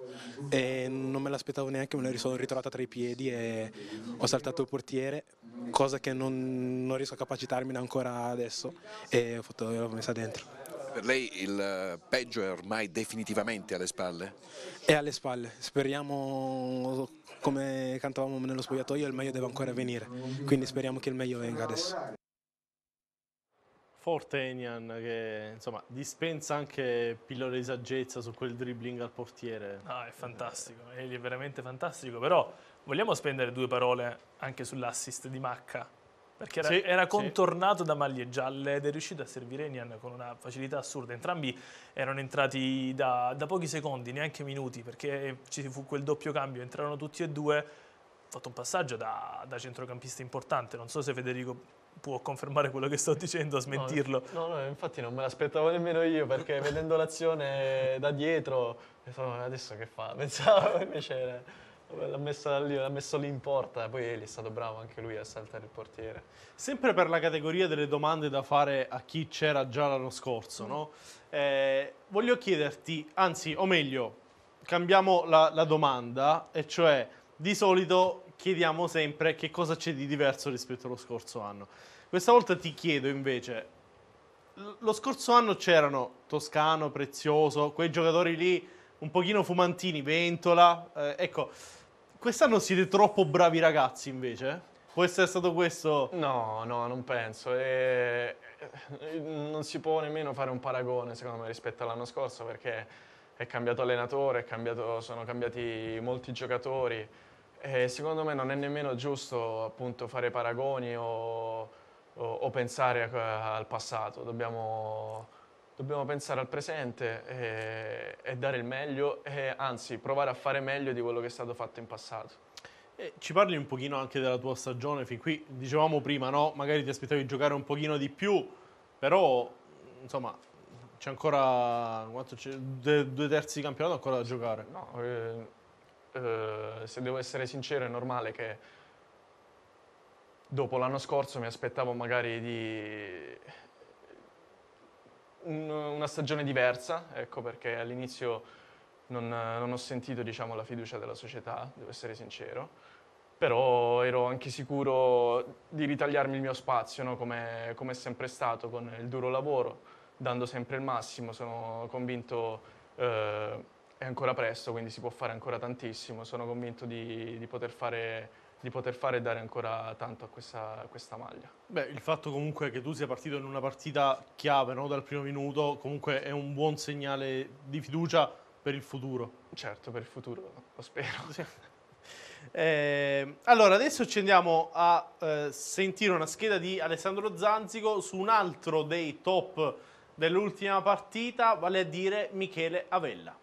e non me l'aspettavo neanche, me la sono ritrovata tra i piedi e ho saltato il portiere, cosa che non, non riesco a capacitarmi ancora adesso e ho, fatto, l'ho messa dentro. Per lei il eh, peggio è ormai definitivamente alle spalle? È alle spalle, speriamo come cantavamo nello spogliatoio il meglio deve ancora venire, quindi speriamo che il meglio venga adesso. Forte Enian che insomma, dispensa anche pillole di saggezza su quel dribbling al portiere. Ah, è fantastico, Eli è veramente fantastico, però vogliamo spendere due parole anche sull'assist di Macca perché era, sì, era contornato sì. da maglie gialle ed è riuscito a servire Enian con una facilità assurda. Entrambi erano entrati da, da pochi secondi, neanche minuti, perché ci fu quel doppio cambio, entrarono tutti e due fatto un passaggio da, da, centrocampista importante. Non so se Federico può confermare quello che sto dicendo, a smentirlo. No, no, no infatti non me l'aspettavo nemmeno io, perché vedendo l'azione da dietro, adesso che fa? Pensavo invece... Era... L'ha messa lì, l'ha messo lì in porta, poi è stato bravo anche lui a saltare il portiere. Sempre per la categoria delle domande da fare a chi c'era già l'anno scorso, no? eh, voglio chiederti, anzi, o meglio, cambiamo la, la domanda, e cioè di solito chiediamo sempre che cosa c'è di diverso rispetto allo scorso anno. Questa volta ti chiedo invece, lo scorso anno c'erano Toscano, Prezioso, quei giocatori lì un pochino fumantini, Ventola, eh, ecco Quest'anno siete troppo bravi ragazzi invece? Può essere stato questo? No, no, non penso. E... Non si può nemmeno fare un paragone, secondo me, rispetto all'anno scorso, perché è cambiato allenatore, è cambiato... sono cambiati molti giocatori. E secondo me non è nemmeno giusto appunto, fare paragoni o, o, o pensare a, al passato. Dobbiamo dobbiamo pensare al presente e, eh, e dare il meglio, e, anzi provare a fare meglio di quello che è stato fatto in passato. E ci parli un pochino anche della tua stagione, fin qui dicevamo prima, no? magari ti aspettavi di giocare un pochino di più, però insomma c'è ancora c'è? Due, due, terzi di campionato ancora da giocare. No, eh, eh, se devo essere sincero è normale che dopo l'anno scorso mi aspettavo magari di un, una stagione diversa, ecco perché all'inizio non, non, ho sentito diciamo, la fiducia della società, devo essere sincero, però ero anche sicuro di ritagliarmi il mio spazio, no? come, come è sempre stato, con il duro lavoro, dando sempre il massimo, sono convinto, eh, è ancora presto, quindi si può fare ancora tantissimo, sono convinto di, di poter fare di poter fare e dare ancora tanto a questa, a questa, maglia. Beh, il fatto comunque che tu sia partito in una partita chiave no? dal primo minuto comunque è un buon segnale di fiducia per il futuro. Certo, per il futuro, lo spero. Sì. Eh, allora, adesso ci andiamo a eh, sentire una scheda di Alessandro Zanzico su un altro dei top dell'ultima partita, vale a dire Michele Avella.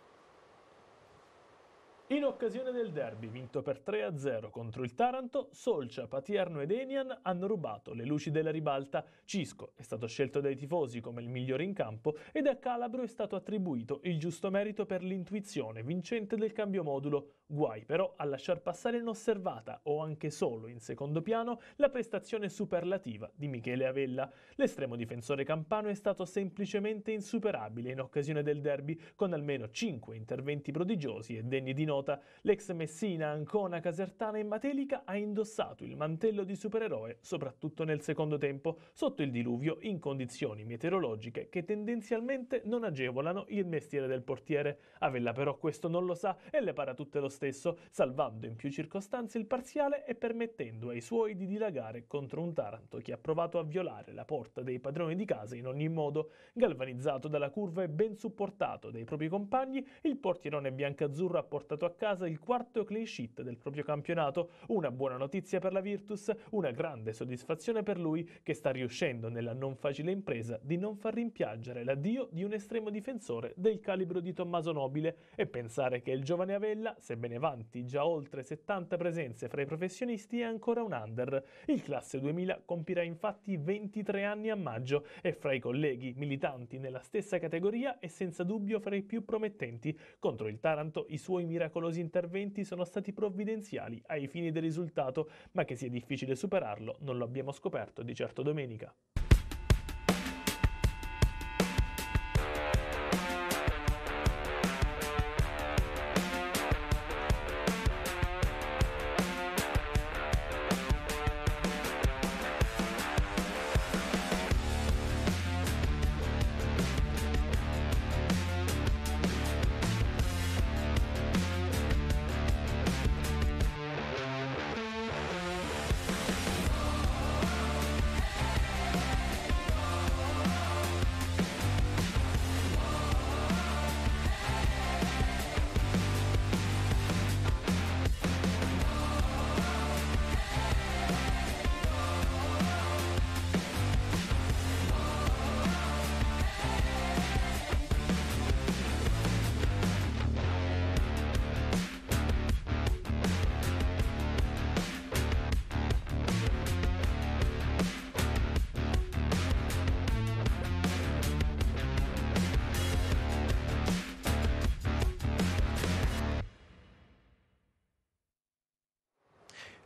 In occasione del derby vinto per 3-0 contro il Taranto, Solcia, Patierno ed Enian hanno rubato le luci della ribalta. Cisco è stato scelto dai tifosi come il migliore in campo ed a Calabro è stato attribuito il giusto merito per l'intuizione vincente del cambio modulo. Guai però a lasciar passare inosservata o anche solo in secondo piano la prestazione superlativa di Michele Avella. L'estremo difensore campano è stato semplicemente insuperabile in occasione del derby con almeno 5 interventi prodigiosi e degni di nota. L'ex Messina, Ancona, Casertana e Matelica ha indossato il mantello di supereroe soprattutto nel secondo tempo sotto il diluvio in condizioni meteorologiche che tendenzialmente non agevolano il mestiere del portiere. Avella però questo non lo sa e le para tutte lo stesso stesso, salvando in più circostanze il parziale e permettendo ai suoi di dilagare contro un Taranto che ha provato a violare la porta dei padroni di casa in ogni modo. Galvanizzato dalla curva e ben supportato dai propri compagni, il portierone biancazzurro ha portato a casa il quarto clean sheet del proprio campionato, una buona notizia per la Virtus, una grande soddisfazione per lui che sta riuscendo nella non facile impresa di non far rimpiangere l'addio di un estremo difensore del calibro di Tommaso Nobile e pensare che il giovane Avella, sebbene Benevanti, già oltre 70 presenze fra i professionisti, è ancora un under. Il classe 2000 compirà infatti 23 anni a maggio e fra i colleghi militanti nella stessa categoria è senza dubbio fra i più promettenti. Contro il Taranto i suoi miracolosi interventi sono stati provvidenziali ai fini del risultato, ma che sia difficile superarlo non lo abbiamo scoperto di certo domenica.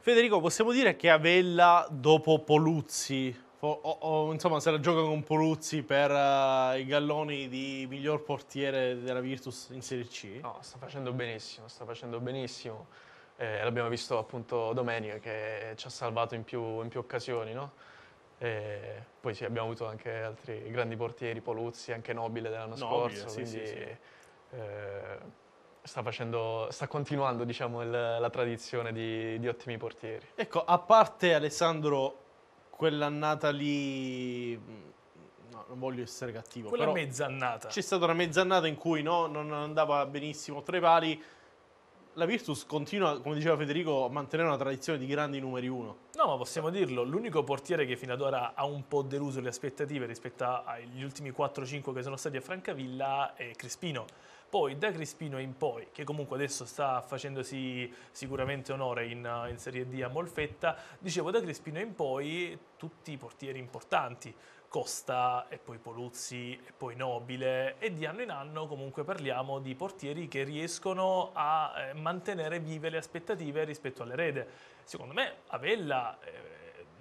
Federico, possiamo dire che Avella dopo Poluzzi, o, o, insomma se la gioca con Poluzzi per uh, i galloni di miglior portiere della Virtus in Serie C? No, sta facendo benissimo, sta facendo benissimo. Eh, l'abbiamo visto appunto domenica che ci ha salvato in più, in più occasioni, no? E eh, poi sì, abbiamo avuto anche altri grandi portieri, Poluzzi, anche Nobile dell'anno scorso, sì, quindi sì, sì. Eh, sta, facendo, sta continuando diciamo, il, la tradizione di, di, ottimi portieri. Ecco, a parte Alessandro, quell'annata lì, no, non voglio essere cattivo, Quella però mezz'annata. C'è stata una mezz'annata in cui no, non andava benissimo tra i pali, la Virtus continua, come diceva Federico, a mantenere una tradizione di grandi numeri uno. No, ma possiamo dirlo, l'unico portiere che fino ad ora ha un po' deluso le aspettative rispetto agli ultimi 4-5 che sono stati a Francavilla è Crispino poi da Crispino in poi, che comunque adesso sta facendosi sicuramente onore in, in Serie D a Molfetta, dicevo da Crispino in poi tutti i portieri importanti. Costa e poi Poluzzi e poi Nobile e di anno in anno comunque parliamo di portieri che riescono a eh, mantenere vive le aspettative rispetto all'erede. Secondo me Avella eh,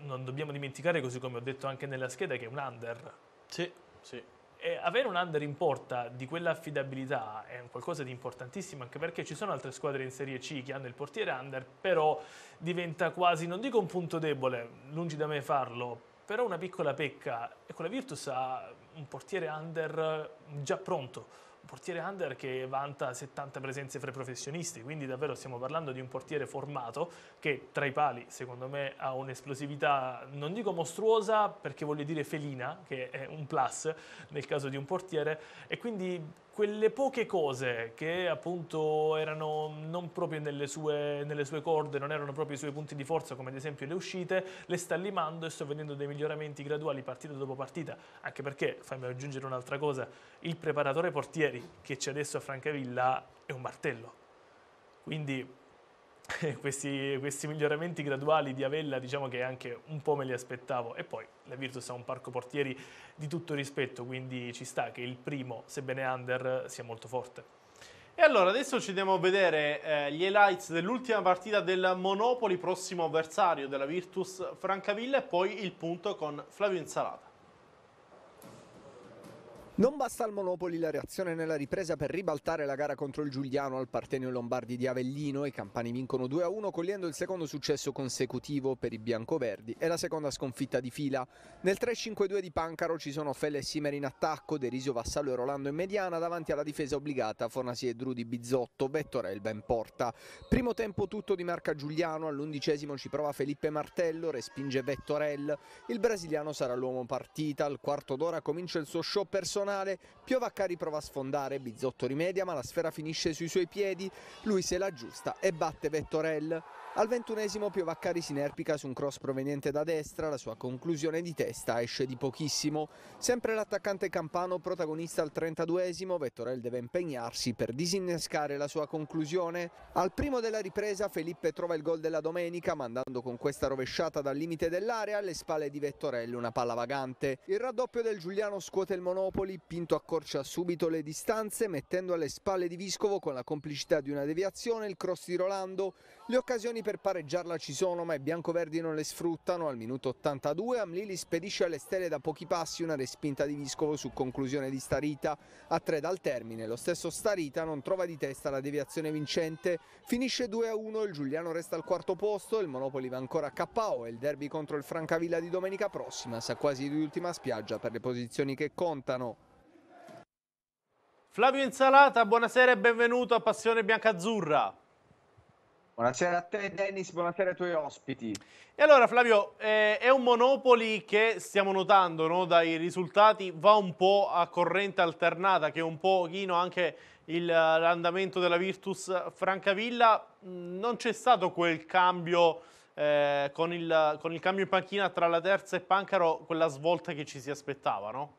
non dobbiamo dimenticare, così come ho detto anche nella scheda, che è un under. Sì, sì eh, avere un under in porta di quell'affidabilità è qualcosa di importantissimo anche perché ci sono altre squadre in Serie C che hanno il portiere under, però diventa quasi, non dico un punto debole, lungi da me farlo, però una piccola pecca. Ecco, la Virtus ha un portiere under già pronto portiere under che vanta 70 presenze fra i professionisti, quindi davvero stiamo parlando di un portiere formato che tra i pali secondo me ha un'esplosività, non dico mostruosa perché voglio dire felina, che è un plus nel caso di un portiere, e quindi quelle poche cose che appunto erano non proprio nelle sue, nelle sue corde, non erano proprio i suoi punti di forza come ad esempio le uscite, le sta limando e sto vedendo dei miglioramenti graduali partita dopo partita, anche perché, fammi aggiungere un'altra cosa, il preparatore portieri che c'è adesso a Francavilla è un martello. Quindi questi, questi, miglioramenti graduali di Avella diciamo che anche un po' me li aspettavo e poi la Virtus ha un parco portieri di tutto rispetto quindi ci sta che il primo sebbene under sia molto forte e allora adesso ci andiamo a vedere eh, gli highlights dell'ultima partita del Monopoli prossimo avversario della Virtus Francavilla e poi il punto con Flavio Insalata non basta al Monopoli la reazione nella ripresa per ribaltare la gara contro il Giuliano al Partenio Lombardi di Avellino. I campani vincono 2-1 cogliendo il secondo successo consecutivo per i biancoverdi e la seconda sconfitta di fila. Nel 3-5-2 di Pancaro ci sono Felle e Simer in attacco, Derisio Vassallo e Rolando in mediana davanti alla difesa obbligata Fonasi e Drudi Bizzotto, Vettore e il Benporta. Primo tempo tutto di marca Giuliano, all'undicesimo ci prova Felipe Martello, respinge Vettorel. Il brasiliano sarà l'uomo partita, al quarto d'ora comincia il suo show personale nazionale, Piovaccari prova a sfondare, Bizotto rimedia ma la sfera finisce sui suoi piedi, lui se la giusta e batte Vettorel. Al ventunesimo Piovaccari si inerpica su un cross proveniente da destra, la sua conclusione di testa esce di pochissimo. Sempre l'attaccante campano protagonista al 32esimo, Vettorel deve impegnarsi per disinnescare la sua conclusione. Al primo della ripresa Felipe trova il gol della domenica mandando con questa rovesciata dal limite dell'area alle spalle di Vettorelli una palla vagante. Il raddoppio del Giuliano scuote il Monopoli, Pinto accorcia subito le distanze mettendo alle spalle di Viscovo con la complicità di una deviazione il cross di Rolando. Le occasioni occasioni per pareggiarla ci sono, ma i biancoverdi non le sfruttano. Al minuto 82 Amlili spedisce alle stelle da pochi passi una respinta di Viscovo su conclusione di Starita. A tre dal termine, lo stesso Starita non trova di testa la deviazione vincente. Finisce 2-1, il Giuliano resta al quarto posto, il Monopoli va ancora a KO e il derby contro il Francavilla di domenica prossima sa quasi di ultima spiaggia per le posizioni che contano. Flavio Insalata, buonasera e benvenuto a Passione Biancazzurra. Buonasera a te Dennis, buonasera ai tuoi ospiti. E allora Flavio, eh, è un Monopoli che stiamo notando no? dai risultati, va un po' a corrente alternata, che è un pochino anche l'andamento della Virtus Francavilla. Mm, non c'è stato quel cambio eh, con, il, con, il, cambio in panchina tra la terza e Pancaro, quella svolta che ci si aspettava, no?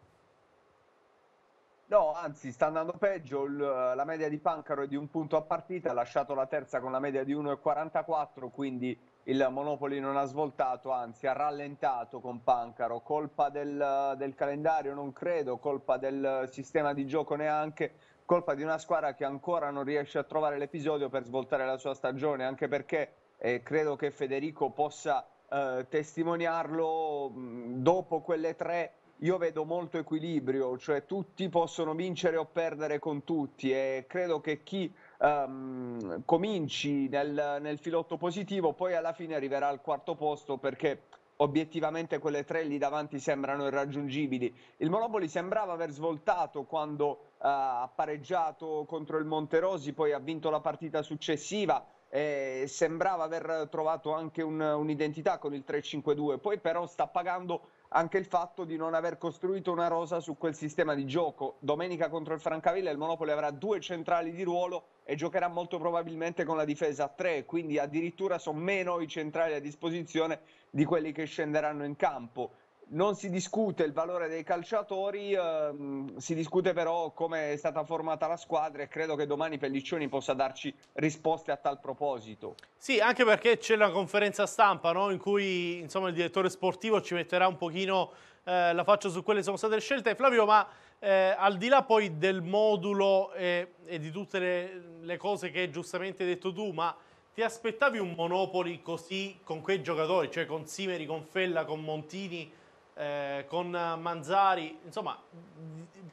No, anzi, sta andando peggio. Il, eh, la media di Pancaro è di un punto a partita, ha lasciato la terza con la media di 1,44, quindi il Monopoli non ha svoltato, anzi ha rallentato con Pancaro. Colpa del, eh, del calendario, non credo, colpa del eh, sistema di gioco neanche, colpa di una squadra che ancora non riesce a trovare l'episodio per svoltare la sua stagione, anche perché eh, credo che Federico possa eh, testimoniarlo mh, mm, dopo quelle tre io vedo molto equilibrio, cioè tutti possono vincere o perdere con tutti e credo che chi um, cominci nel, nel, filotto positivo poi alla fine arriverà al quarto posto perché obiettivamente quelle tre lì davanti sembrano irraggiungibili. Il Monopoli sembrava aver svoltato quando uh, ha pareggiato contro il Monterosi, poi ha vinto la partita successiva. E sembrava aver trovato anche un, un'identità con il 3-5-2, poi però sta pagando anche il fatto di non aver costruito una rosa su quel sistema di gioco. Domenica contro il Francavilla il Monopoli avrà due centrali di ruolo e giocherà molto probabilmente con la difesa a tre, quindi addirittura sono meno i centrali a disposizione di quelli che scenderanno in campo non si discute il valore dei calciatori, ehm, si discute però come è stata formata la squadra e credo che domani Pelliccioni possa darci risposte a tal proposito. Sì, anche perché c'è una conferenza stampa no? in cui insomma, il direttore sportivo ci metterà un pochino eh, la faccia su quelle che sono state le scelte. Flavio, ma eh, al di là poi del modulo e, e di tutte le, le cose che giustamente hai detto tu, ma ti aspettavi un Monopoli così con quei giocatori, cioè con Simeri, con Fella, con Montini? eh, con Manzari, insomma,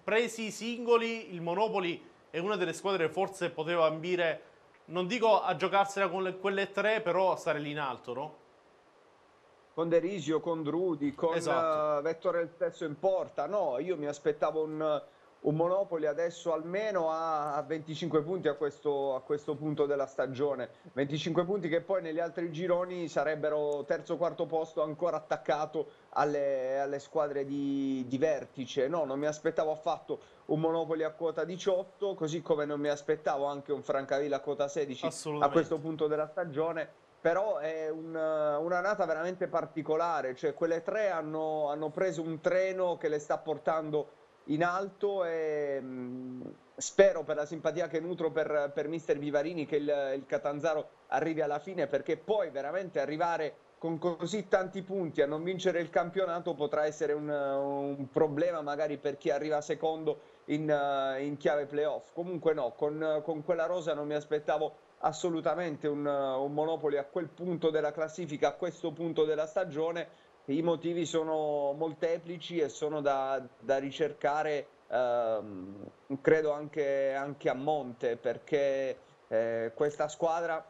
presi i singoli, il Monopoli è una delle squadre che forse poteva ambire, non dico a giocarsela con le, quelle tre, però a stare lì in alto, no? Con Derisio, con Drudi, con esatto. uh, eh, Vettore il terzo in porta, no, io mi aspettavo un un Monopoli adesso almeno a 25 punti a questo, a questo, punto della stagione. 25 punti che poi negli altri gironi sarebbero terzo quarto posto ancora attaccato alle, alle squadre di, di, vertice. No, non mi aspettavo affatto un Monopoli a quota 18, così come non mi aspettavo anche un Francavilla a quota 16 a questo punto della stagione. Però è un, una nata veramente particolare, cioè quelle tre hanno, hanno preso un treno che le sta portando in alto e mm, spero per la simpatia che nutro per, per mister Vivarini che il, il Catanzaro arrivi alla fine perché poi veramente arrivare con così tanti punti a non vincere il campionato potrà essere un, un problema magari per chi arriva secondo in, eh, in chiave playoff. Comunque no, con, con, quella rosa non mi aspettavo assolutamente un, un monopoli a quel punto della classifica, a questo punto della stagione i motivi sono molteplici e sono da, da ricercare, ehm, credo, anche, anche, a monte, perché eh, questa squadra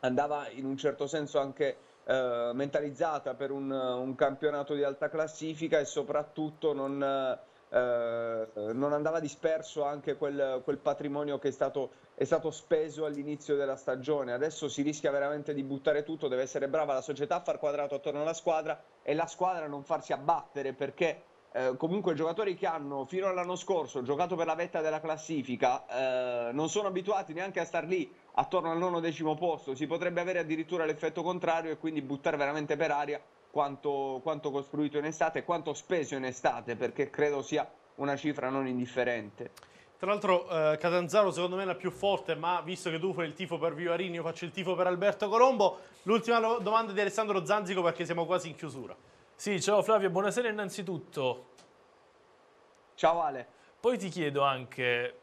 andava in un certo senso anche eh, mentalizzata per un, un, campionato di alta classifica e soprattutto non, eh, non andava disperso anche quel, quel patrimonio che è stato, è stato, speso all'inizio della stagione. Adesso si rischia veramente di buttare tutto, deve essere brava la società a far quadrato attorno alla squadra e la squadra non farsi abbattere perché eh, comunque giocatori che hanno fino all'anno scorso giocato per la vetta della classifica eh, non sono abituati neanche a star lì attorno al nono decimo posto, si potrebbe avere addirittura l'effetto contrario e quindi buttare veramente per aria quanto, quanto costruito in estate e quanto speso in estate perché credo sia una cifra non indifferente. Tra l'altro eh, Catanzaro secondo me è la più forte, ma visto che tu fai il tifo per Vivarini, io faccio il tifo per Alberto Colombo, l'ultima domanda di Alessandro Zanzico perché siamo quasi in chiusura. Sì, ciao Flavio, buonasera innanzitutto. Ciao Ale. Poi ti chiedo anche,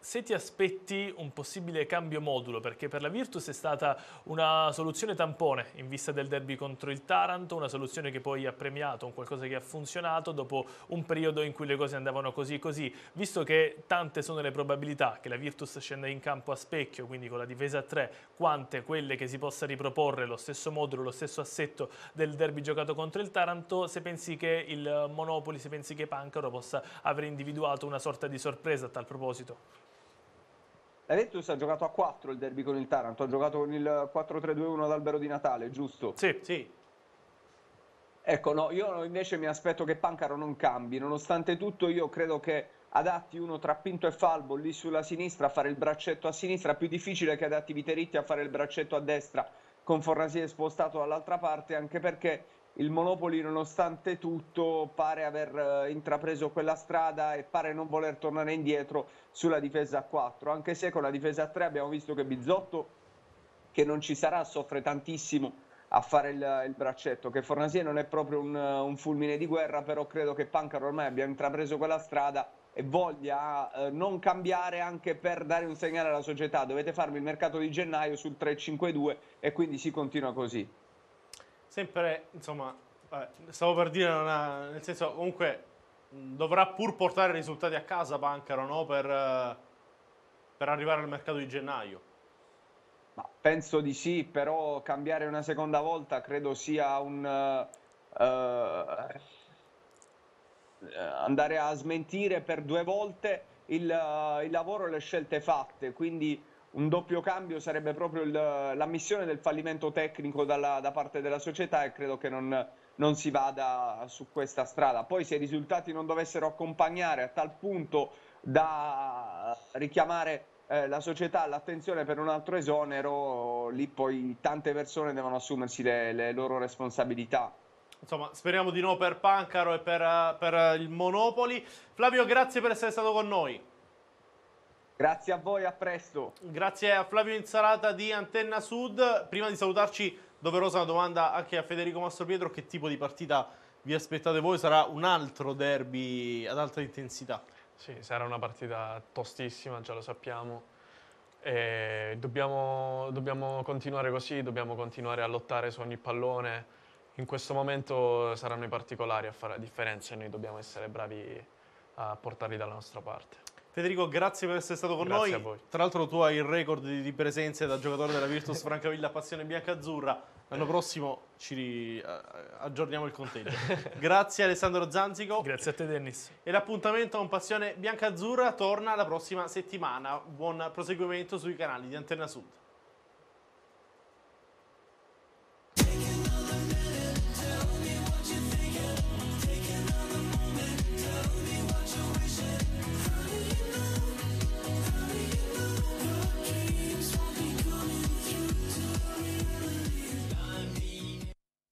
se ti aspetti un possibile cambio modulo, perché per la Virtus è stata una soluzione tampone in vista del derby contro il Taranto, una soluzione che poi ha premiato, un qualcosa che ha funzionato dopo un periodo in cui le cose andavano così e così, visto che tante sono le probabilità che la Virtus scenda in campo a specchio, quindi con la difesa a 3, quante quelle che si possa riproporre lo stesso modulo, lo stesso assetto del derby giocato contro il Taranto, se pensi che il Monopoli, se pensi che Pancaro possa aver individuato una sorta di sorpresa a tal proposito? La Juventus ha giocato a 4 il derby con il Taranto, ha giocato con il 4-3-2-1 ad Albero di Natale, giusto? Sì, sì. Ecco, no, io invece mi aspetto che Pancaro non cambi, nonostante tutto io credo che adatti uno tra Pinto e Falbo lì sulla sinistra a fare il braccetto a sinistra, più difficile che adatti Viteritti a fare il braccetto a destra con Fornasini spostato dall'altra parte, anche perché il Monopoli nonostante tutto pare aver eh, intrapreso quella strada e pare non voler tornare indietro sulla difesa a 4, anche se con la difesa a 3 abbiamo visto che Bizzotto, che non ci sarà, soffre tantissimo a fare il, il braccetto, che Fornasie non è proprio un, un, fulmine di guerra, però credo che Pancaro ormai abbia intrapreso quella strada e voglia eh, non cambiare anche per dare un segnale alla società, dovete farmi il mercato di gennaio sul 3-5-2 e quindi si continua così sempre, insomma, stavo per dire, ha, nel senso, comunque dovrà pur portare risultati a casa Panchero, no? Per, eh, per arrivare al mercato di gennaio. Ma penso di sì, però cambiare una seconda volta credo sia un... Uh, uh, andare a smentire per due volte il, uh, il lavoro e le scelte fatte, quindi un doppio cambio sarebbe proprio il, l'ammissione del fallimento tecnico dalla, da parte della società e credo che non, non, si vada su questa strada. Poi se i risultati non dovessero accompagnare a tal punto da richiamare eh, la società all'attenzione per un altro esonero, lì poi tante persone devono assumersi le, le loro responsabilità. Insomma, speriamo di no per Pancaro e per, per il Monopoli. Flavio, grazie per essere stato con noi. Grazie a voi, a presto. Grazie a Flavio Insalata di Antenna Sud. Prima di salutarci, doverosa domanda anche a Federico Mastropietro, che tipo di partita vi aspettate voi? Sarà un altro derby ad alta intensità? Sì, sarà una partita tostissima, già lo sappiamo. Dobbiamo, dobbiamo, continuare così, dobbiamo continuare a lottare su ogni pallone. In questo momento saranno i particolari a fare la differenza e noi dobbiamo essere bravi a portarli dalla nostra parte. Federico, grazie per essere stato con grazie noi. Tra l'altro tu hai il record di, presenze da giocatore della Virtus Francavilla Passione Bianca Azzurra. L'anno prossimo ci ri, aggiorniamo il conteggio. grazie Alessandro Zanzico. Grazie a te Dennis. E l'appuntamento con Passione Bianca Azzurra torna la prossima settimana. Buon proseguimento sui canali di Antenna Sud.